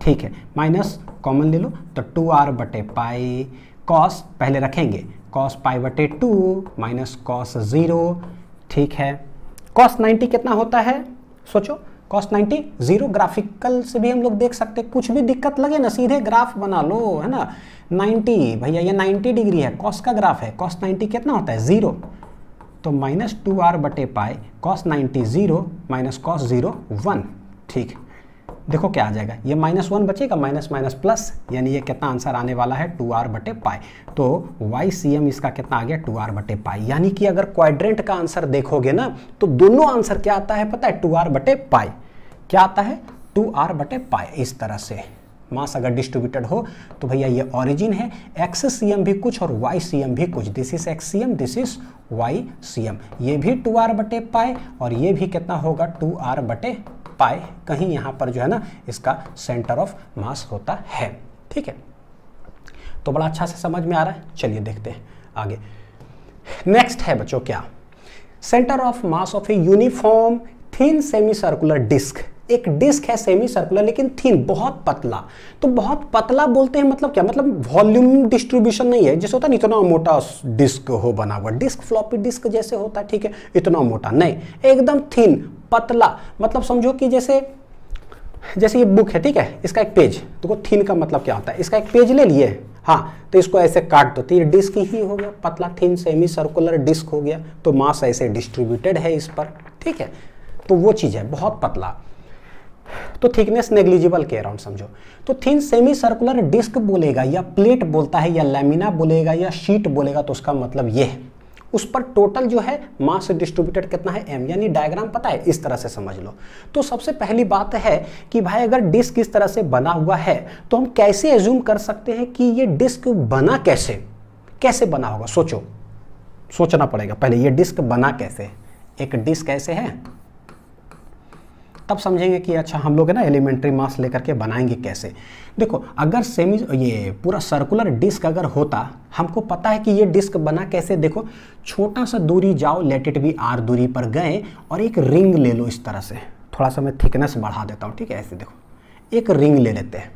ठीक है माइनस कॉमन ले लो तो टू आर बटे पाई कॉस पहले रखेंगे कॉस पाई बटे टू माइनस कॉस ज़ीरो ठीक है कॉस नाइन्टी कितना होता है सोचो कॉस्ट नाइन्टी जीरो ग्राफिकल से भी हम लोग देख सकते कुछ भी दिक्कत लगे ना सीधे ग्राफ बना लो है ना नाइन्टी भैया ये नाइन्टी डिग्री है कॉस्ट का ग्राफ है कॉस्ट नाइन्टी कितना होता है ज़ीरो तो माइनस टू आर बटे pi cos ninety zero minus cos zero one ठीक है देखो क्या आ जाएगा ये माइनस वन बचेगा माइनस माइनस प्लस यानी ये कितना आंसर आने वाला है टू आर बटे पाई तो वाई सी एम इसका कितना आ गया टू आर बटे पाई यानी कि अगर क्वाड्रेंट का आंसर देखोगे ना तो दोनों आंसर क्या आता है पता है टू आर बटे पाई क्या आता है टू आर बटे पाई इस तरह से मास अगर डिस्ट्रीब्यूटेड हो तो भैया ये ऑरिजिन है एक्स सी एम भी कुछ और वाई सी एम भी कुछ this is x C m this is Y C m ये भी टू आर बटे पाए और ये भी कितना होगा टू आर बटे पाए कहीं यहाँ पर जो है ना इसका सेंटर ऑफ मास होता है ठीक है तो बड़ा अच्छा से समझ में आ रहा है चलिए देखते हैं आगे नेक्स्ट है बच्चों क्या centre of mass of a uniform thin semicircular disc एक डिस्क है सेमी सर्कुलर लेकिन थीन बहुत पतला तो बहुत पतला बोलते हैं मतलब क्या मतलब वॉल्यूम डिस्ट्रीब्यूशन नहीं है जैसे होता नहीं इतना मोटा डिस्क हो बना हुआ डिस्क फ्लॉपी डिस्क जैसे होता है ठीक है इतना मोटा नहीं एकदम थीन पतला मतलब समझो कि जैसे जैसे ये बुक है ठीक है इसका एक पेज देखो तो थीन का मतलब क्या होता है इसका एक पेज ले लिए हाँ तो इसको ऐसे काट दो तो ये डिस्क ही हो गया पतला थिन सेमी सर्कुलर डिस्क हो गया तो मास ऐसे डिस्ट्रीब्यूटेड है इस पर ठीक है तो वो चीज़ है बहुत पतला तो थिकनेस नेग्लिजिबल के अराउंड समझो तो थिन सेमी सर्कुलर डिस्क बोलेगा या प्लेट बोलता है या लेमिना बोलेगा या शीट बोलेगा तो उसका मतलब ये है उस पर टोटल जो है मास डिस्ट्रीब्यूटेड कितना है एम यानी डायग्राम पता है इस तरह से समझ लो तो सबसे पहली बात है कि भाई अगर डिस्क इस तरह से बना हुआ है तो हम कैसे एज्यूम कर सकते हैं कि ये डिस्क बना कैसे कैसे बना होगा सोचो सोचना पड़ेगा पहले ये डिस्क बना कैसे एक डिस्क ऐसे है तब समझेंगे कि अच्छा हम लोग है ना एलिमेंट्री मास लेकर के बनाएंगे कैसे देखो अगर सेमी ये पूरा सर्कुलर डिस्क अगर होता हमको पता है कि ये डिस्क बना कैसे देखो छोटा सा दूरी जाओ लेट इट बी आर दूरी पर गए और एक रिंग ले लो इस तरह से थोड़ा सा मैं थिकनेस बढ़ा देता हूँ ठीक है ऐसे देखो एक रिंग ले लेते हैं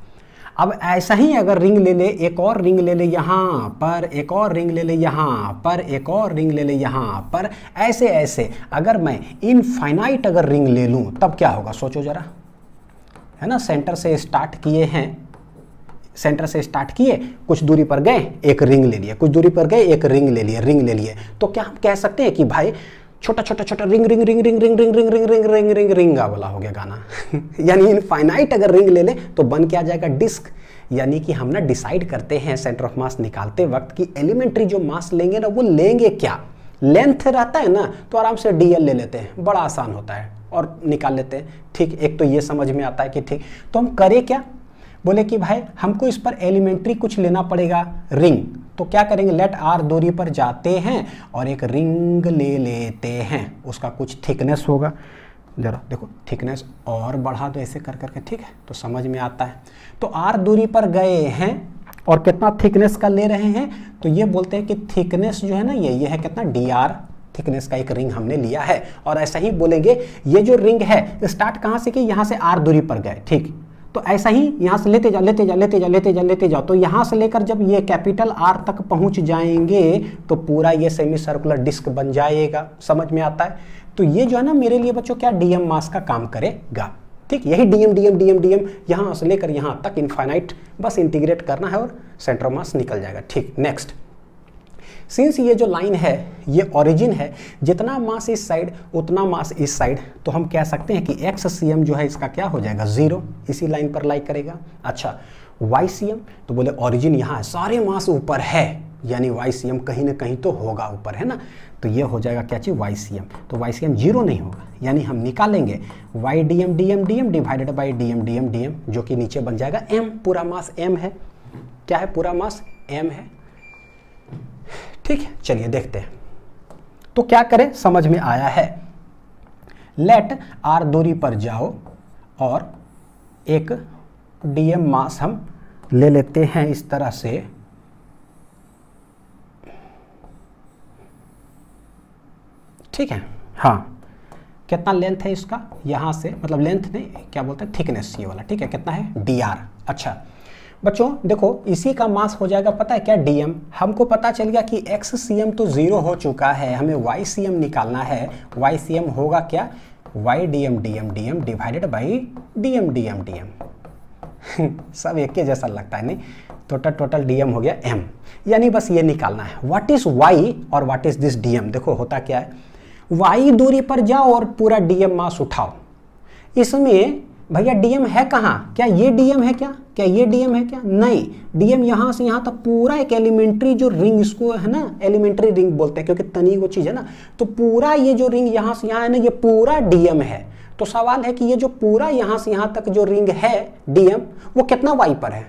अब ऐसा ही अगर रिंग ले ले एक और रिंग ले ले यहाँ पर एक और रिंग ले ले यहाँ पर एक और रिंग ले ले यहाँ पर ऐसे ऐसे अगर मैं इनफाइनाइट अगर रिंग ले लूँ तब क्या होगा सोचो ज़रा है ना सेंटर से स्टार्ट किए हैं सेंटर से स्टार्ट किए कुछ दूरी पर गए एक रिंग ले लिए कुछ दूरी पर गए एक रिंग ले लिए रिंग ले लिए तो क्या हम कह सकते हैं कि भाई छोटा छोटा छोटा ring ring ring ring ring ring ring ring ring ring ring ring वाला हो गया गाना यानी इनफाइनाइट अगर रिंग ले लें तो बन के आ जाएगा डिस्क यानी कि हम ना डिसाइड करते हैं सेंटर ऑफ मास निकालते वक्त कि एलिमेंट्री जो मास लेंगे ना वो लेंगे क्या लेंथ रहता है ना तो आराम से डी ले लेते हैं बड़ा आसान होता है और निकाल लेते हैं ठीक एक तो ये समझ में आता है कि ठीक तो हम करें क्या बोले कि भाई हमको इस पर एलिमेंट्री कुछ लेना पड़ेगा रिंग तो क्या करेंगे लेट आर दूरी पर जाते हैं और एक रिंग ले लेते हैं उसका कुछ थिकनेस होगा जरा देखो थिकनेस और बढ़ा दो ऐसे कर करके ठीक है तो समझ में आता है तो आर दूरी पर गए हैं और कितना थिकनेस का ले रहे हैं तो ये बोलते हैं कि थिकनेस जो है ना ये ये है कितना डी आर थिकनेस का एक रिंग हमने लिया है और ऐसा ही बोलेंगे ये जो रिंग है स्टार्ट कहाँ से कि यहाँ से आर दूरी पर गए ठीक तो ऐसा ही यहाँ से लेते जा लेते जा लेते जा लेते जा लेते जाओ तो यहाँ से लेकर जब ये कैपिटल आर तक पहुँच जाएंगे तो पूरा ये सेमी सर्कुलर डिस्क बन जाएगा समझ में आता है तो ये जो है ना मेरे लिए बच्चों क्या डीएम मास का काम करेगा ठीक यही डीएम डीएम डीएम डीएम यहाँ से लेकर यहाँ तक इनफाइनाइट बस इंटीग्रेट करना है और सेंट्रो मास निकल जाएगा ठीक नेक्स्ट सिंस ये जो लाइन है ये ओरिजिन है जितना मास इस साइड उतना मास इस साइड तो हम कह सकते हैं कि एक्स सी एम जो है इसका क्या हो जाएगा ज़ीरो इसी लाइन पर लाइक करेगा अच्छा वाई सी एम तो बोले ओरिजिन यहाँ है सारे मास ऊपर है यानी वाई सी एम कहीं ना कहीं तो होगा ऊपर है ना तो ये हो जाएगा क्या चीज़ वाई सी एम तो वाई सी एम जीरो नहीं होगा यानी हम निकालेंगे y D M D M D M divided by D M D M D m जो कि नीचे बन जाएगा एम पूरा मास एम है क्या है पूरा मास एम है ठीक है चलिए देखते हैं तो क्या करें समझ में आया है लेट आर दूरी पर जाओ और एक डीएम मास हम ले लेते हैं इस तरह से ठीक है हाँ कितना लेंथ है इसका यहाँ से मतलब लेंथ नहीं क्या बोलते हैं थिकनेस ये वाला ठीक है कितना है डी आर अच्छा बच्चों देखो इसी का मास हो जाएगा पता है क्या डीएम हमको पता चल गया कि एक्स सी एम तो ज़ीरो हो चुका है हमें वाई सी एम निकालना है वाई सी एम होगा क्या y D M D M D M divided by D M D M D m सब एक के जैसा लगता है नहीं टोटल टोटल डीएम हो गया एम यानी बस ये निकालना है व्हाट इज़ वाई और व्हाट इज़ दिस डीएम देखो होता क्या है वाई दूरी पर जाओ और पूरा डीएम मास उठाओ इसमें भैया डीएम है कहाँ क्या ये डीएम है क्या क्या ये डीएम है क्या नहीं डीएम यहाँ से यहाँ तक पूरा एक एलिमेंट्री जो रिंग इसको है ना एलिमेंट्री रिंग बोलते हैं क्योंकि तनी वो चीज़ है ना तो पूरा ये जो रिंग यहाँ से यहाँ है ना ये पूरा डीएम है तो सवाल है कि ये जो पूरा यहाँ से यहाँ तक जो रिंग है डीएम वो कितना वाई पर है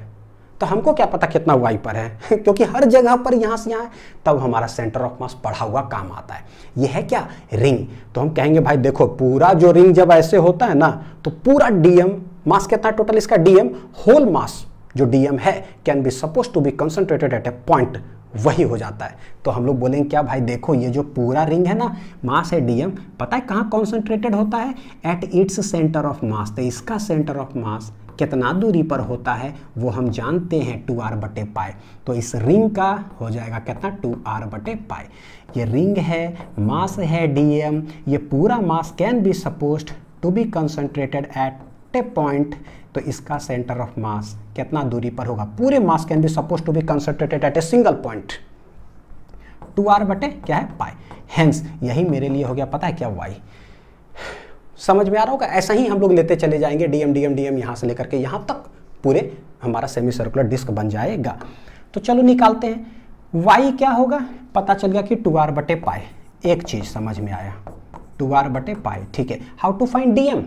तो हमको क्या पता कितना वाई पर है क्योंकि हर जगह पर यहाँ से यहाँ है तब हमारा सेंटर ऑफ मास पढ़ा हुआ काम आता है यह है क्या रिंग तो हम कहेंगे भाई देखो पूरा जो रिंग जब ऐसे होता है ना तो पूरा डीएम मास कितना टोटल इसका डीएम होल मास जो डीएम है can be suppose to be concentrated at a point वही हो जाता है तो हम लोग बोलेंगे क्या भाई देखो ये जो पूरा रिंग है ना मास है डीएम पता है कहाँ कॉन्सेंट्रेटेड होता है at its centre of mass तो इसका सेंटर ऑफ मास कितना दूरी पर होता है वो हम जानते हैं टू आर बटे पाए तो इस रिंग का हो जाएगा कितना टू आर बटे पाए ये रिंग है मास है डी एम ये पूरा mass can be supposed to be concentrated at a point तो इसका सेंटर ऑफ मास कितना दूरी पर होगा पूरे mass can be suppose to be concentrated at a single point two are बटे क्या है पाए हेंस यही मेरे लिए हो गया पता है क्या वाई समझ में आ रहा होगा ऐसा ही हम लोग लेते चले जाएंगे डीएम डीएम डीएम यहाँ से लेकर के यहाँ तक पूरे हमारा सेमी सर्कुलर डिस्क बन जाएगा तो चलो निकालते हैं वाई क्या होगा पता चल गया कि टू आर बटे पाए एक चीज़ समझ में आया टू आर बटे पाए ठीक है हाउ टू फाइंड डीएम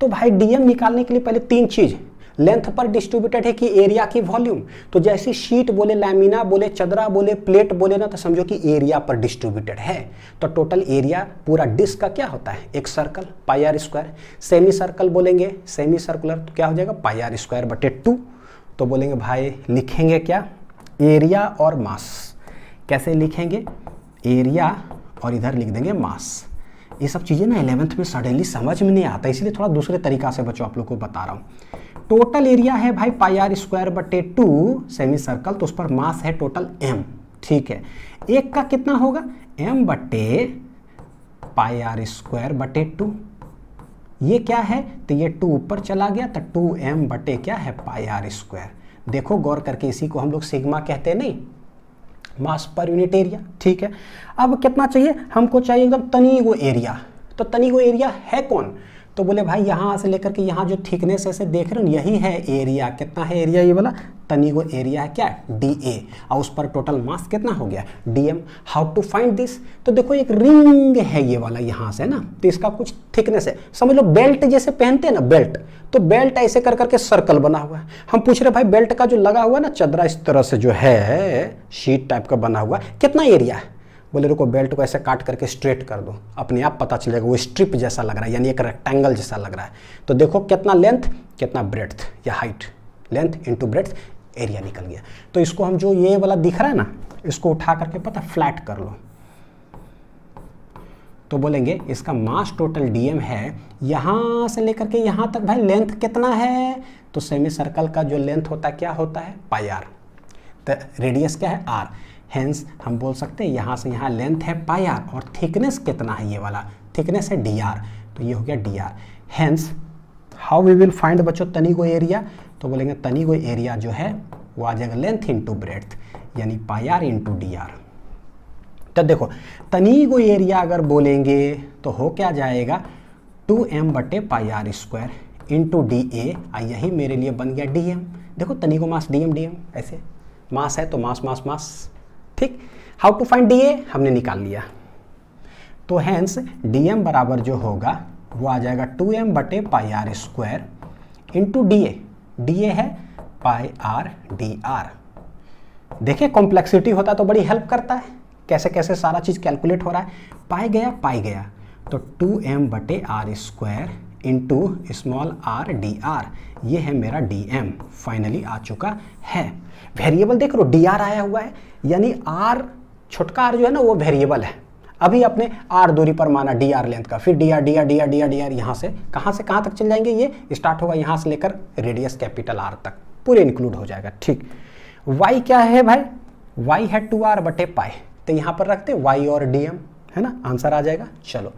तो भाई डीएम निकालने के लिए पहले तीन चीज़ लेंथ पर डिस्ट्रीब्यूटेड है कि एरिया की वॉल्यूम तो जैसे शीट बोले लैमिना बोले चदरा बोले प्लेट बोले ना तो समझो कि एरिया पर डिस्ट्रीब्यूटेड है तो टोटल एरिया पूरा डिस्क का क्या होता है एक circle pi r square semicircle बोलेंगे सेमी सर्कुलर तो क्या हो जाएगा पायर स्क्वायर बटे टू तो बोलेंगे भाई लिखेंगे क्या एरिया और मास कैसे लिखेंगे एरिया और इधर लिख देंगे मास ये सब चीज़ें ना एलेवेंथ में सडनली समझ में नहीं आता इसलिए थोड़ा दूसरे तरीका से बच्चों आप लोग को बता रहा हूँ टोटल एरिया है भाई पाई आर स्क्वायर बटे टू सेमी सर्कल तो उस पर मास है टोटल एम ठीक है एक का कितना होगा एम बटे पाई आर स्क्वायर बटे टू ये क्या है तो ये टू ऊपर चला गया तो टू एम बटे क्या है पाई आर स्क्वायर देखो गौर करके इसी को हम लोग सिग्मा कहते नहीं मास पर यूनिट एरिया ठीक है अब कितना चाहिए हमको चाहिए एकदम तनी वो एरिया तो तनी वो एरिया है कौन तो बोले भाई यहाँ से लेकर के यहाँ जो थिकनेस ऐसे देख रहे हो यही है एरिया कितना है एरिया ये वाला गो एरिया है क्या डी ए और उस पर टोटल मास कितना हो गया d M how to find this तो देखो एक रिंग है ये वाला यहाँ से ना तो इसका कुछ थिकनेस है समझ लो बेल्ट जैसे पहनते हैं ना बेल्ट तो बेल्ट ऐसे कर करके सर्कल बना हुआ है हम पूछ रहे भाई बेल्ट का जो लगा हुआ ना चदरा इस तरह से जो है शीट टाइप का बना हुआ कितना एरिया है बोले रुको बेल्ट को ऐसे काट करके स्ट्रेट कर दो अपने आप पता चलेगा वो स्ट्रिप जैसा लग रहा है यानी एक रेक्टेंगल जैसा लग रहा है तो देखो कितना लेंथ कितना ब्रेथ या height length into breadth area निकल गया तो इसको हम जो ये वाला दिख रहा है ना इसको उठा करके पता फ्लैट कर लो तो बोलेंगे इसका मास टोटल डीएम है यहां से लेकर के यहां तक भाई लेंथ कितना है तो सेमी सर्कल का जो लेंथ होता है क्या होता है पाई आर तो रेडियस क्या है आर हैंस हम बोल सकते हैं यहाँ से यहाँ लेंथ है पाई आर और थिकनेस कितना है ये वाला थिकनेस है डी आर तो ये हो गया d r hence how we will find बच्चों गो एरिया तो बोलेंगे तनी गो एरिया जो है वो आ जाएगा लेंथ इंटू ब्रेथ यानी pi are into d r तो देखो तनी गो एरिया अगर बोलेंगे तो हो क्या जाएगा टू एम बटे pi r square into D a यही मेरे लिए बन गया डी एम देखो को mass d M D m ऐसे मास है तो मास मास मास ठीक हाउ टू फाइंड डी हमने निकाल लिया तो हैंस डी बराबर जो होगा वो आ जाएगा टू एम बटे pi r square into d d a है पाई आर डी आर देखिए कॉम्प्लेक्सिटी होता तो बड़ी हेल्प करता है कैसे कैसे सारा चीज़ कैलकुलेट हो रहा है पाई गया पाई गया तो टू एम बटे r square into small r d r ये है मेरा डी फाइनली आ चुका है वेरिएबल देख लो डी आर आया हुआ है यानी आर छोटका आर जो है ना वो वेरिएबल है अभी आपने आर दूरी पर माना डी आर लेंथ का फिर d r d r d r d r d r यहाँ से कहाँ से कहाँ तक चल जाएंगे ये स्टार्ट होगा यहाँ से लेकर रेडियस कैपिटल आर तक पूरे इंक्लूड हो जाएगा ठीक वाई क्या है भाई वाई है टू आर बटे पाए तो यहाँ पर रखते वाई और डी एम है ना आंसर आ जाएगा चलो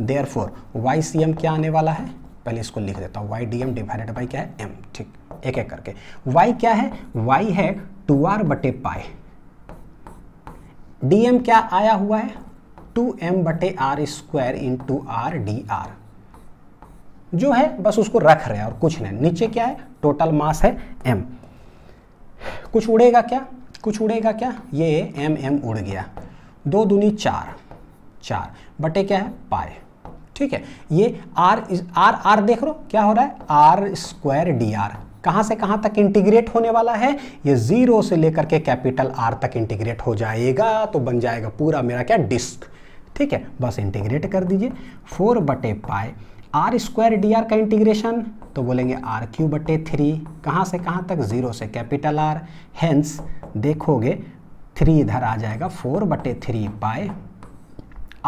therefore y C M क्या आने वाला है पहले इसको लिख देता हूँ y D M divided by क्या है एम ठीक एक एक करके वाई क्या है वाई है टू आर बटे पाए डी एम क्या आया हुआ है टू एम बटे r square into r d r जो है बस उसको रख रहे हैं और कुछ नहीं नीचे क्या है टोटल मास है एम कुछ उड़ेगा क्या कुछ उड़ेगा क्या ये एम एम उड़ गया दो दूनी चार चार बटे क्या है पाए ठीक है ये आर आर आर देख लो क्या हो रहा है आर स्क्वायर डी आर कहां से कहां तक इंटीग्रेट होने वाला है ये जीरो से लेकर के कैपिटल आर तक इंटीग्रेट हो जाएगा तो बन जाएगा पूरा मेरा क्या डिस्क ठीक है बस इंटीग्रेट कर दीजिए फोर बटे pi r square d r का इंटीग्रेशन तो बोलेंगे आर क्यू बटे थ्री कहाँ से कहाँ तक जीरो से कैपिटल आर हैंस देखोगे थ्री इधर आ जाएगा फोर बटे थ्री पाए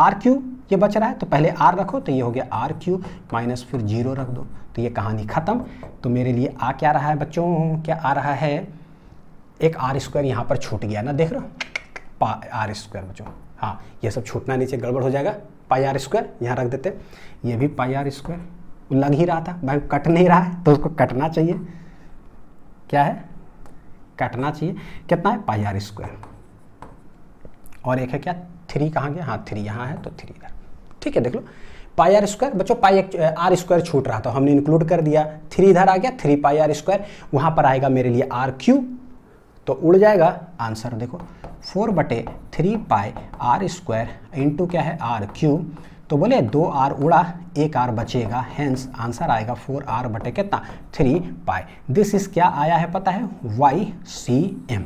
आर क्यू ये बच रहा है तो पहले आर रखो तो ये हो गया आर क्यू माइनस फिर जीरो रख दो तो ये कहानी ख़त्म तो मेरे लिए आ क्या रहा है बच्चों क्या आ रहा है एक आर स्क्वायर यहाँ पर छूट गया ना देख रहे हो आर स्क्वायर बच्चों हाँ ये सब छूटना नीचे गड़बड़ हो जाएगा पाई आर स्क्वायर यहाँ रख देते ये भी पाई आर स्क्वायर लग ही रहा था भाई कट नहीं रहा है तो उसको कटना चाहिए क्या है कटना चाहिए कितना है पाई आर स्क्वायर और एक है क्या थ्री कहाँ गया हाँ थ्री यहाँ है तो थ्री इधर ठीक है देख लो पाई आर स्क्वायर बच्चों पाई आर स्क्वायर छूट रहा था हमने इंक्लूड कर दिया थ्री इधर आ गया थ्री पाई आर स्क्वायर वहां पर आएगा मेरे लिए आर क्यू तो उड़ जाएगा आंसर देखो फोर बटे three pi r square into क्या है आर क्यू तो बोले दो आर उड़ा एक आर बचेगा हैंस आंसर आएगा फोर आर बटे कितना थ्री पाई दिस इज क्या आया है पता है वाई सी एम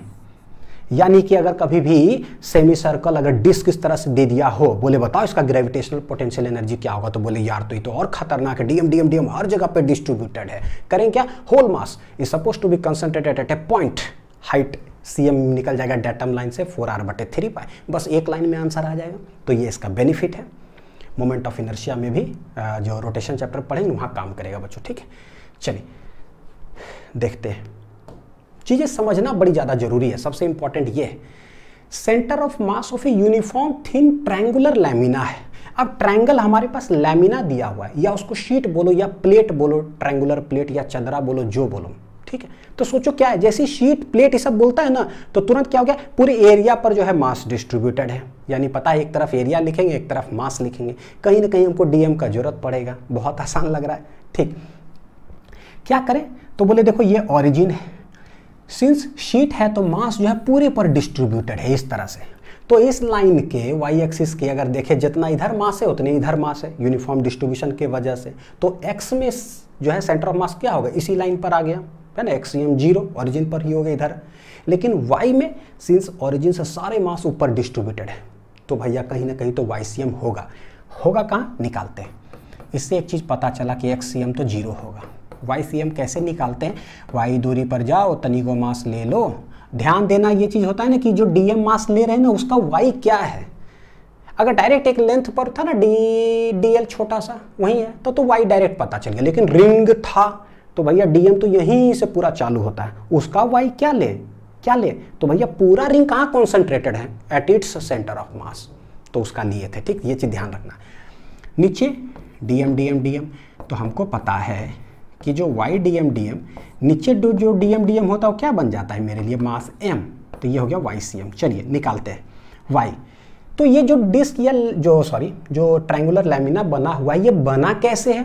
यानी कि अगर कभी भी सेमी सर्कल अगर डिस्क इस तरह से दे दिया हो बोले बताओ इसका ग्रेविटेशनल पोटेंशियल एनर्जी क्या होगा तो बोले यार तो ये तो और खतरनाक है डीएम डीएम डीएम हर जगह पे डिस्ट्रीब्यूटेड है करें क्या whole mass is suppose to be concentrated at a point height सी निकल जाएगा डेटम लाइन से फोर आर बटे थ्री पाई बस एक लाइन में आंसर आ जाएगा तो ये इसका बेनिफिट है मोमेंट ऑफ इनर्शिया में भी जो रोटेशन चैप्टर पढ़ेंगे वहाँ काम करेगा बच्चों ठीक है चलिए देखते हैं चीज़ें समझना बड़ी ज़्यादा जरूरी है सबसे इंपॉर्टेंट ये है centre of mass of a uniform thin triangular lamina है अब ट्रैंगल हमारे पास लैमिना दिया हुआ है या उसको शीट बोलो या प्लेट बोलो ट्रैंगुलर प्लेट या चंद्रा बोलो जो बोलो ठीक है तो सोचो क्या है जैसे शीट प्लेट ये सब बोलता है ना तो तुरंत क्या हो गया पूरे एरिया पर जो है मास डिस्ट्रीब्यूटेड है यानी पता है एक तरफ एरिया लिखेंगे एक तरफ मास लिखेंगे कहीं ना कहीं हमको डीएम का जरूरत पड़ेगा बहुत आसान लग रहा है ठीक क्या करें तो बोले देखो ये ऑरिजिन है सिंस शीट है तो मास जो है पूरे पर डिस्ट्रीब्यूटेड है इस तरह से तो इस लाइन के वाई एक्सिस के अगर देखें जितना इधर मास है उतने इधर मास है यूनिफॉर्म डिस्ट्रीब्यूशन के वजह से तो एक्स में जो है सेंटर ऑफ मास क्या होगा इसी लाइन पर आ गया है ना एक्स एम जीरो ऑरिजिन पर ही हो गया इधर लेकिन वाई में सिंस ऑरिजिन से सारे मास ऊपर डिस्ट्रीब्यूटेड है तो भैया कहीं ना कहीं तो वाई होगा होगा कहाँ निकालते हैं इससे एक चीज़ पता चला कि एक्स तो जीरो होगा वाई सी एम कैसे निकालते हैं वाई दूरी पर जाओ तनिको मास ले लो ध्यान देना ये चीज़ होता है ना कि जो डी एम मास ले रहे हैं ना उसका वाई क्या है अगर डायरेक्ट एक लेंथ पर था ना डी डी एल छोटा सा वहीं है तो तो वाई डायरेक्ट पता चल गया लेकिन रिंग था तो भैया डी एम तो यहीं से पूरा चालू होता है उसका वाई क्या ले क्या ले तो भैया पूरा रिंग कहाँ कॉन्सेंट्रेटेड है at its centre of mass तो उसका लिए थे ठीक ये चीज़ ध्यान रखना नीचे D M D M D m तो हमको पता है कि जो y D M D M नीचे जो जो डी एम डी एम होता है वो क्या बन जाता है मेरे लिए मास एम तो ये हो गया वाई सी एम चलिए निकालते हैं वाई तो ये जो डिस्क या जो सॉरी जो ट्राइंगुलर लैमिना बना हुआ है ये बना कैसे है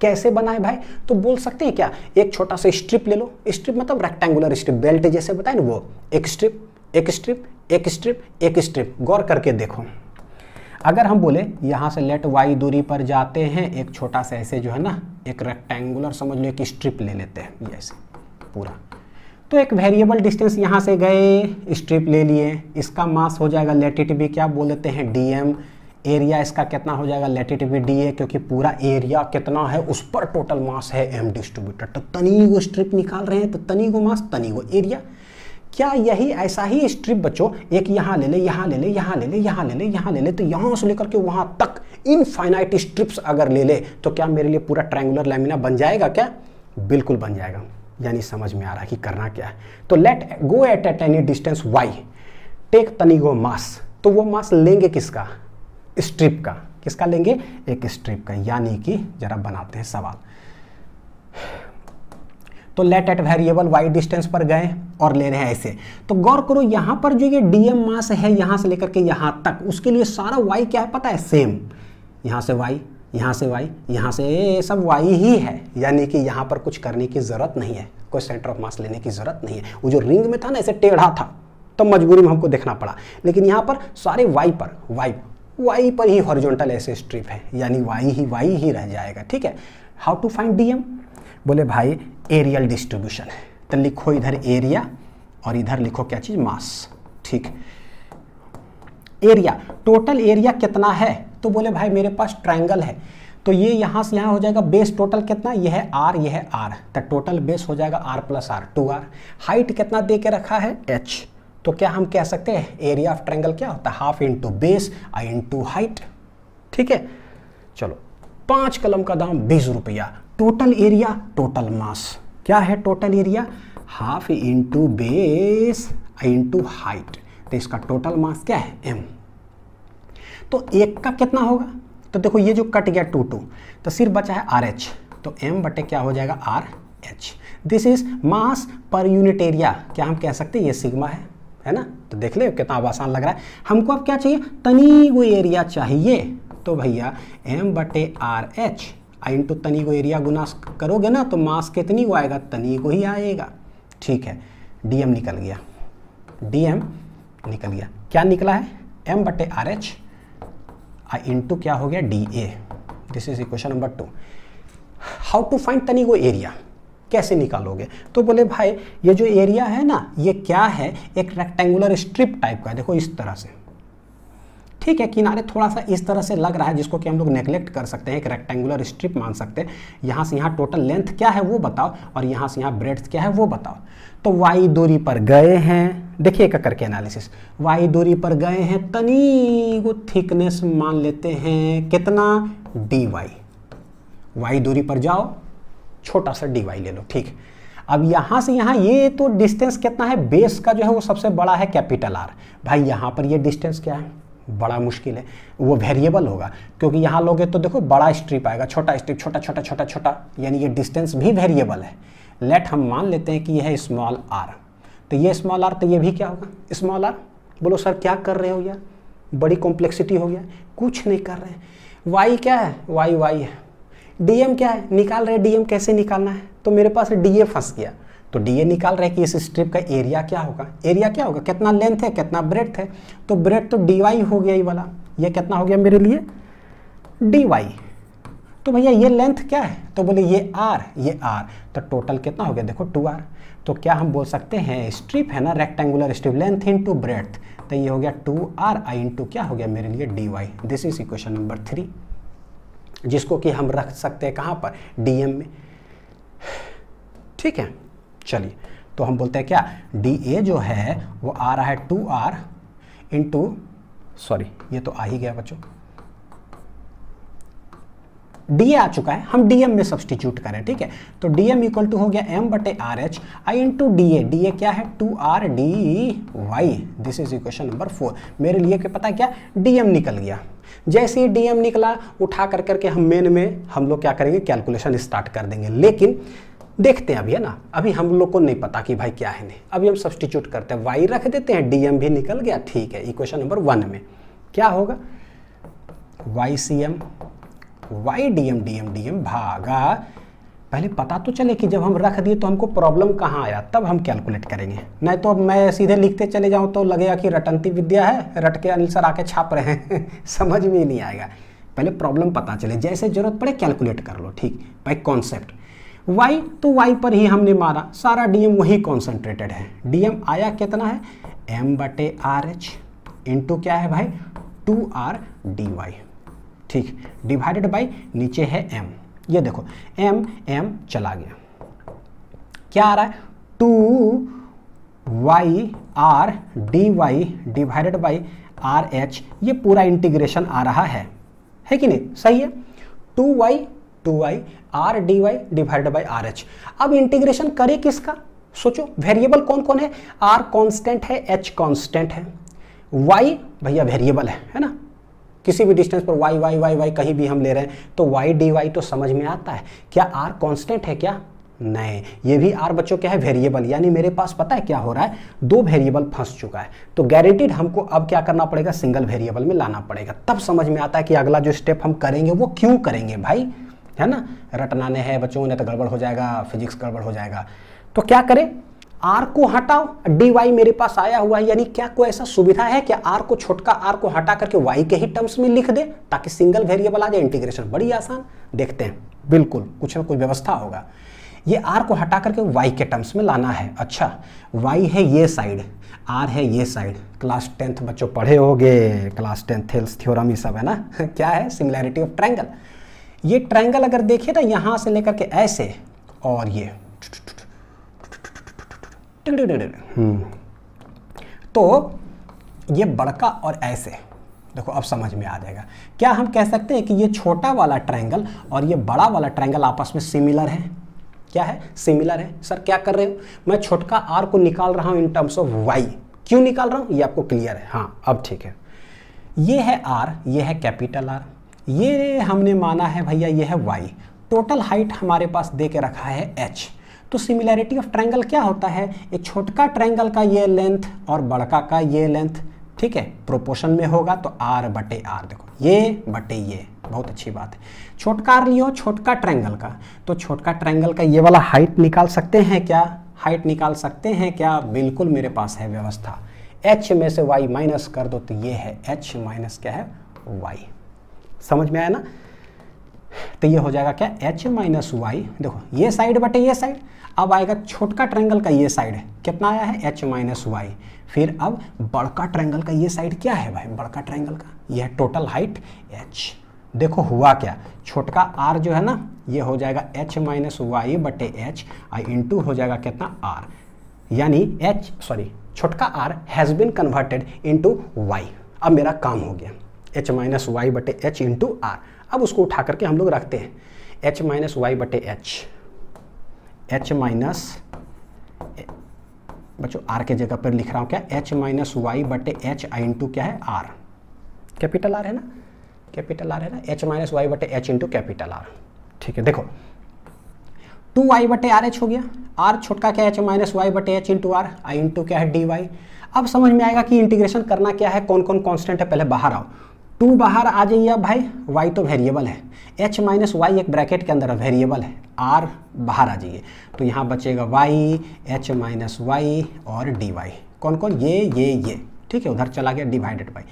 कैसे बना है भाई तो बोल सकते हैं क्या एक छोटा सा स्ट्रिप ले लो स्ट्रिप मतलब रेक्टेंगुलर स्ट्रिप बेल्ट जैसे बताए ना वो एक स्ट्रिप एक स्ट्रिप एक स्ट्रिप एक स्ट्रिप गौर करके देखो अगर हम बोले यहाँ से लेट वाई दूरी पर जाते हैं एक छोटा सा ऐसे जो है ना एक रेक्टेंगुलर समझ लो एक स्ट्रिप ले लेते हैं ऐसे पूरा तो एक वेरिएबल डिस्टेंस यहाँ से गए स्ट्रिप ले लिए इसका मास हो जाएगा लेटिट भी क्या बोल लेते हैं डी एम एरिया इसका कितना हो जाएगा लेटिट भी डी ए क्योंकि पूरा एरिया कितना है उस पर टोटल मास है एम डिस्ट्रीब्यूटर तो तनी वो स्ट्रिप निकाल रहे हैं तो तनी वो मास तनी वो एरिया क्या यही ऐसा ही स्ट्रिप बच्चों एक यहाँ ले ले यहाँ ले ले यहाँ ले ले यहाँ ले ले यहाँ ले ले तो यहाँ से लेकर के वहाँ तक इनफाइनाइट स्ट्रिप्स अगर ले ले तो क्या मेरे लिए पूरा ट्रायंगुलर लेमिना बन जाएगा क्या बिल्कुल बन जाएगा यानी समझ में आ रहा है कि करना क्या है तो let go at at any distance y take go mass तो वो मास लेंगे किसका स्ट्रिप का किसका लेंगे एक स्ट्रिप का यानी कि जरा बनाते हैं सवाल तो let at variable y distance पर गए और ले रहे हैं ऐसे तो गौर करो यहाँ पर जो ये डी एम मास है यहाँ से लेकर के यहाँ तक उसके लिए सारा वाई क्या है पता है सेम यहाँ से वाई यहाँ से वाई यहाँ से ये सब वाई ही है यानी कि यहाँ पर कुछ करने की ज़रूरत नहीं है कोई सेंटर ऑफ मास लेने की ज़रूरत नहीं है वो जो रिंग में था ना ऐसे टेढ़ा था तब तो मजबूरी में हमको देखना पड़ा लेकिन यहाँ पर सारे वाई पर वाई वाई पर ही हॉरिजॉन्टल ऐसे स्ट्रिप है यानी वाई ही वाई ही रह जाएगा ठीक है how to find D m बोले भाई एरियल डिस्ट्रीब्यूशन है तो लिखो इधर एरिया और इधर लिखो क्या चीज़ मास ठीक एरिया टोटल एरिया कितना है तो बोले भाई मेरे पास ट्राइंगल है तो ये यहां से यहां हो जाएगा बेस टोटल कितना यह है आर यह है आर तो टोटल बेस हो जाएगा r plus r two r height कितना दे के रखा है एच तो क्या हम कह सकते हैं एरिया ऑफ ट्रायंगल क्या होता है half into base into height ठीक है चलो पांच कलम का दाम बीस रुपया टोटल एरिया टोटल मास क्या है total area half into base into height तो इसका टोटल मास क्या है एम तो एक का कितना होगा तो देखो ये जो कट गया टू टू तो सिर्फ बचा है आर एच तो एम बटे क्या हो जाएगा r h this is mass per unit area क्या हम कह सकते हैं ये सिग्मा है है ना तो देख ले कितना अब आसान लग रहा है हमको अब क्या चाहिए तनी वो एरिया चाहिए तो भैया एम बटे आर एच आई इंटू तो तनी को एरिया गुना करोगे ना तो मास कितनी को आएगा तनी को ही आएगा ठीक है डी निकल गया डी निकल गया क्या निकला है एम बटे आर एच आई इंटू क्या हो गया d a this is equation number two how to find को एरिया कैसे निकालोगे तो बोले भाई ये जो एरिया है ना ये क्या है एक रेक्टेंगुलर स्ट्रिप टाइप का देखो इस तरह से ठीक है किनारे थोड़ा सा इस तरह से लग रहा है जिसको कि हम लोग नेग्लेक्ट कर सकते हैं एक रेक्टेंगुलर स्ट्रिप मान सकते हैं यहाँ से यहाँ टोटल लेंथ क्या है वो बताओ और यहाँ से यहाँ ब्रेड्थ क्या है वो बताओ तो वाई दूरी पर गए हैं देखिए एक करके एनालिसिस वाई दूरी पर गए हैं तनी वो थिकनेस मान लेते हैं कितना डी वाई वाई दूरी पर जाओ छोटा सा डी वाई ले लो ठीक अब यहाँ से यहाँ ये तो डिस्टेंस कितना है बेस का जो है वो सबसे बड़ा है कैपिटल आर भाई यहाँ पर ये डिस्टेंस क्या है बड़ा मुश्किल है वो वेरिएबल होगा क्योंकि यहाँ लोगे तो देखो बड़ा स्ट्रिप आएगा छोटा स्ट्रिप छोटा छोटा छोटा छोटा यानी ये डिस्टेंस भी वेरिएबल है लेट हम मान लेते हैं कि यह है स्मॉल आर तो ये स्मॉल आर तो ये भी क्या होगा स्मॉल आर बोलो सर क्या कर रहे हो यार बड़ी कॉम्प्लेक्सिटी हो गया कुछ नहीं कर रहे हैं वाई क्या है वाई वाई है डीएम क्या है निकाल रहे डीएम कैसे निकालना है तो मेरे पास डीए फंस गया तो डीए निकाल रहे कि इस स्ट्रिप का एरिया क्या होगा एरिया क्या होगा कितना लेंथ है कितना ब्रेथ है तो ब्रेथ तो डी हो गया ये वाला ये कितना हो गया मेरे लिए डी तो भैया ये लेंथ क्या है तो बोले ये आर ये आर तो टोटल कितना हो गया देखो टू आर तो क्या हम बोल सकते हैं स्ट्रिप है ना rectangular strip length into breadth तो ये हो गया टू आर आई इंटू क्या हो गया मेरे लिए d y this is equation number three जिसको कि हम रख सकते हैं कहाँ पर डी एम में ठीक है चलिए तो हम बोलते हैं क्या डी ए जो है वो आ रहा है two r into sorry ये तो आ ही गया बच्चों डी आ चुका है हम डीएम में सब्सटीट्यूट करें ठीक है तो डीएम इक्वल टू हो गया एम बटे are h i into d a d a क्या है two r d y this is equation number four मेरे लिए के पता क्या डीएम निकल गया जैसे ही डीएम निकला उठा कर करके हम मेन में हम लोग क्या करेंगे कैलकुलेशन स्टार्ट कर देंगे लेकिन देखते हैं अभी है ना अभी हम लोग को नहीं पता कि भाई क्या है नहीं अभी हम सब्सटीट्यूट करते हैं वाई रख देते हैं डीएम भी निकल गया ठीक है इक्वेशन नंबर वन में क्या होगा y C M Y D M D M D m भागा पहले पता तो चले कि जब हम रख दिए तो हमको प्रॉब्लम कहाँ आया तब हम कैलकुलेट करेंगे नहीं तो अब मैं सीधे लिखते चले जाऊँ तो लगेगा कि रटंती विद्या है रट के आंसर आके छाप रहे हैं समझ में ही नहीं आएगा पहले प्रॉब्लम पता चले जैसे ज़रूरत पड़े कैलकुलेट कर लो ठीक भाई कॉन्सेप्ट वाई तो वाई पर ही हमने मारा सारा डीएम वही कॉन्सेंट्रेटेड है डीएम आया कितना है एम बटे आर एच इंटू क्या है भाई टू आर डी वाई ठीक डिवाइडेड बाई नीचे है एम ये देखो एम एम चला गया क्या आ रहा है two y r d y divided by r h ये पूरा इंटीग्रेशन आ रहा है है कि नहीं सही है two y two y r d y divide by r h अब इंटीग्रेशन करे किसका सोचो वेरिएबल कौन कौन है आर कॉन्स्टेंट है एच कॉन्स्टेंट है वाई भैया वेरिएबल है है ना किसी भी डिस्टेंस पर वाई वाई वाई वाई कहीं भी हम ले रहे हैं तो वाई डी वाई तो समझ में आता है क्या आर कॉन्स्टेंट है क्या नहीं ये भी आर बच्चों क्या है वेरिएबल यानी मेरे पास पता है क्या हो रहा है दो वेरिएबल फंस चुका है तो गारंटीड हमको अब क्या करना पड़ेगा सिंगल वेरिएबल में लाना पड़ेगा तब समझ में आता है कि अगला जो स्टेप हम करेंगे वो क्यों करेंगे भाई है ना रटनाने है बच्चों ने तो गड़बड़ हो जाएगा फिजिक्स गड़बड़ हो जाएगा तो क्या करें आर को हटाओ डी वाई मेरे पास आया हुआ है यानी क्या कोई ऐसा सुविधा है कि आर को छोटका आर को हटा करके वाई के ही टर्म्स में लिख दे ताकि सिंगल वेरिएबल आ जाए इंटीग्रेशन बड़ी आसान देखते हैं बिल्कुल कुछ ना कुछ व्यवस्था होगा ये आर को हटा करके वाई के टर्म्स में लाना है अच्छा वाई है ये साइड आर है ये साइड क्लास टेंथ बच्चों पढ़े हो क्लास टेंथ थेल्स थ्योरम ये सब है ना क्या है सिमिलैरिटी ऑफ ट्राइंगल ये ट्रायंगल अगर देखिए ना तो यहां से लेकर के ऐसे और ये हम्म। तो ये बड़का और ऐसे देखो अब समझ में आ जाएगा क्या हम कह सकते हैं कि ये छोटा वाला ट्रायंगल और ये बड़ा वाला ट्रायंगल आपस में सिमिलर है क्या है सिमिलर है सर क्या कर रहे हो मैं छोटका आर को निकाल रहा हूं इन टर्म्स ऑफ वाई क्यों निकाल रहा हूं ये आपको क्लियर है हाँ अब ठीक है ये है आर ये है कैपिटल आर ये हमने माना है भैया ये है वाई टोटल हाइट हमारे पास दे के रखा है एच तो सिमिलैरिटी ऑफ ट्रायंगल क्या होता है एक छोटका ट्रायंगल का ये लेंथ और बड़का का ये लेंथ ठीक है प्रोपोर्शन में होगा तो आर बटे आर देखो ये बटे ये बहुत अच्छी बात है छोटका आर लियो छोटका ट्रायंगल का तो छोटका ट्रायंगल का ये वाला हाइट निकाल सकते हैं क्या हाइट निकाल सकते हैं क्या बिल्कुल मेरे पास है व्यवस्था एच में से वाई माइनस कर दो तो ये है एच माइनस क्या है वाई समझ में आया ना तो ये हो जाएगा क्या एच माइनस वाई देखो ये साइड बटे ये साइड अब आएगा छोटका ट्रैंगल का ये साइड कितना आया है एच माइनस वाई फिर अब बड़का ट्रैंगल का ये साइड क्या है भाई बड़का ट्रैंगल का यह टोटल हाइट एच देखो हुआ क्या छोटका आर जो है ना ये हो जाएगा एच माइनस वाई बटे एच आई इंटू हो जाएगा कितना आर यानी एच सॉरी छोटका R has been converted into Y अब मेरा काम हो गया एच माइनस वाई बटे एच इंटू आर अब उसको उठा करके हम लोग रखते हैं एच माइनस वाई बटे एच एच माइनस बच्चों आर के जगह पर लिख रहा हूँ क्या एच माइनस वाई बटे एच आई इंटू क्या है आर कैपिटल आर है ना कैपिटल आर है ना एच माइनस वाई बटे एच इंटू कैपिटल आर ठीक है देखो टू वाई बटे आर एच हो गया आर छोटका क्या एच माइनस वाई बटे H into R I into क्या है डी वाई अब समझ में आएगा कि इंटीग्रेशन करना क्या है कौन कौन कांस्टेंट है पहले बाहर आओ टू बाहर आ जाइए भाई वाई तो वेरिएबल है एच माइनस वाई एक ब्रैकेट के अंदर वेरिएबल है आर बाहर आ जाइए तो यहाँ बचेगा वाई एच माइनस वाई और डी वाई कौन कौन ये ये ये ठीक है उधर चला गया डिवाइडेड बाई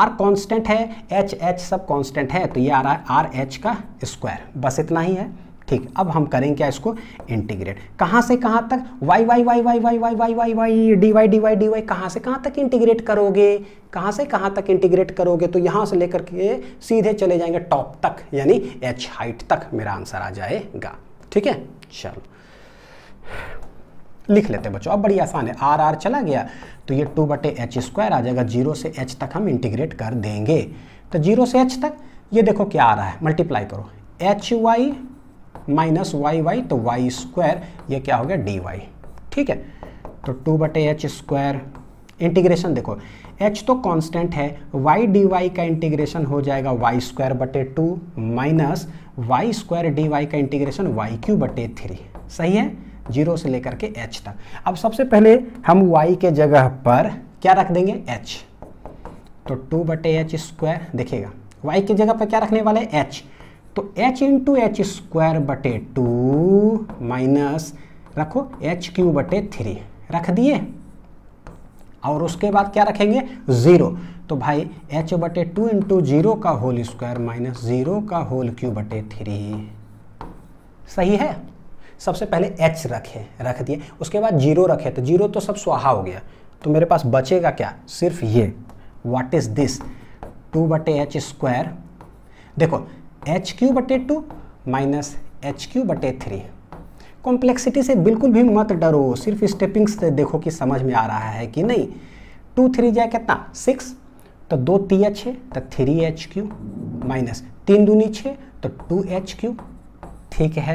आर कॉन्स्टेंट है एच एच सब कॉन्स्टेंट है तो ये आ रहा है आर एच का स्क्वायर बस इतना ही है ठीक अब हम करेंगे क्या इसको इंटीग्रेट कहाँ से कहाँ तक Y Y Y Y Y Y Y Y Y D Y D Y D Y कहाँ से कहाँ तक इंटीग्रेट करोगे कहाँ से कहाँ तक इंटीग्रेट करोगे तो यहाँ से लेकर के सीधे चले जाएंगे टॉप तक यानी एच हाइट तक मेरा आंसर आ जाएगा ठीक है चलो लिख लेते हैं बच्चों अब बड़ी आसान है आर आर चला गया तो ये टू बटे एच स्क्वायर आ जाएगा जीरो से एच तक हम इंटीग्रेट कर देंगे तो जीरो से एच तक ये देखो क्या आ रहा है मल्टीप्लाई करो H Y minus Y Y तो वाई स्क्वायर ये क्या हो गया डी वाई ठीक है तो टू बटे एच स्क्वायर इंटीग्रेशन देखो एच तो कांस्टेंट है वाई डी वाई का इंटीग्रेशन हो जाएगा वाई स्क्वायर बटे two minus Y square D Y का इंटीग्रेशन वाई क्यू बटे थ्री सही है जीरो से लेकर के एच तक अब सबसे पहले हम वाई के जगह पर क्या रख देंगे एच तो टू बटे एच स्क्वायर देखिएगा वाई की जगह पर क्या रखने वाले एच तो h इंटू एच स्क्वायर बटे टू माइनस रखो एच क्यू बटे थ्री रख दिए और उसके बाद क्या रखेंगे ज़ीरो तो भाई h बटे टू इंटू जीरो का होल स्क्वायर माइनस ज़ीरो का होल क्यू बटे थ्री सही है सबसे पहले h रखे रख दिए उसके बाद जीरो रखे तो जीरो तो सब स्वाहा हो गया तो मेरे पास बचेगा क्या सिर्फ ये वाट इज़ दिस टू बटे एच स्क्वायर देखो एच क्यू बटे टू माइनस एच क्यू बटे थ्री कॉम्प्लेक्सिटी से बिल्कुल भी मत डरो सिर्फ स्टेपिंग्स देखो कि समझ में आ रहा है कि नहीं टू थ्री जाए कितना सिक्स तो दो ती एच है तो थ्री एच क्यू माइनस तीन दूनी छः तो टू एच क्यू ठीक है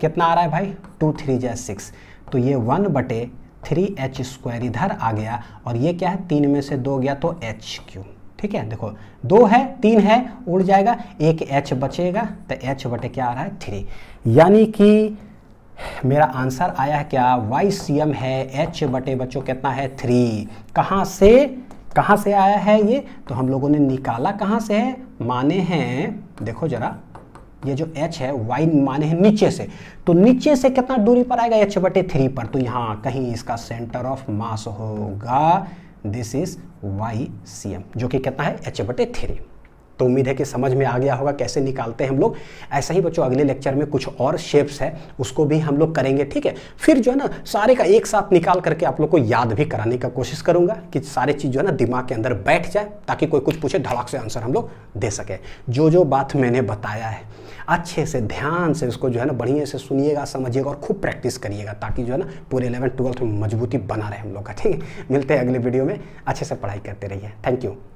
कितना आ रहा है भाई टू थ्री जाए सिक्स तो ये वन बटे थ्री एच स्क्वायर इधर आ गया और ये क्या है तीन में से दो गया तो एच क्यू ठीक है देखो दो है तीन है उड़ जाएगा एक एच बचेगा तो एच बटे क्या आ रहा है थ्री यानी कि मेरा आंसर आया है क्या वाई सी एम है एच बटे बच्चों कितना है थ्री कहाँ से कहाँ से आया है ये तो हम लोगों ने निकाला कहाँ से है माने हैं देखो जरा ये जो h है y माने हैं नीचे से तो नीचे से कितना दूरी पर आएगा h बटे थ्री पर तो यहाँ कहीं इसका सेंटर ऑफ मास होगा this is Y C M जो कि कितना है एच बटे थ्री तो उम्मीद है कि समझ में आ गया होगा कैसे निकालते हैं हम लोग ऐसा ही बच्चों अगले लेक्चर में कुछ और शेप्स है उसको भी हम लोग करेंगे ठीक है फिर जो है ना सारे का एक साथ निकाल करके आप लोग को याद भी कराने का कोशिश करूंगा कि सारे चीज़ जो है ना दिमाग के अंदर बैठ जाए ताकि कोई कुछ पूछे धड़ाक से आंसर हम लोग दे सके जो जो बात मैंने बताया है अच्छे से ध्यान से उसको जो है ना बढ़िया से सुनिएगा समझिएगा और खूब प्रैक्टिस करिएगा ताकि जो है ना पूरे इलेवन ट्वेल्थ में मजबूती बना रहे हम लोग का ठीक है मिलते हैं अगले वीडियो में अच्छे से पढ़ाई करते रहिए थैंक यू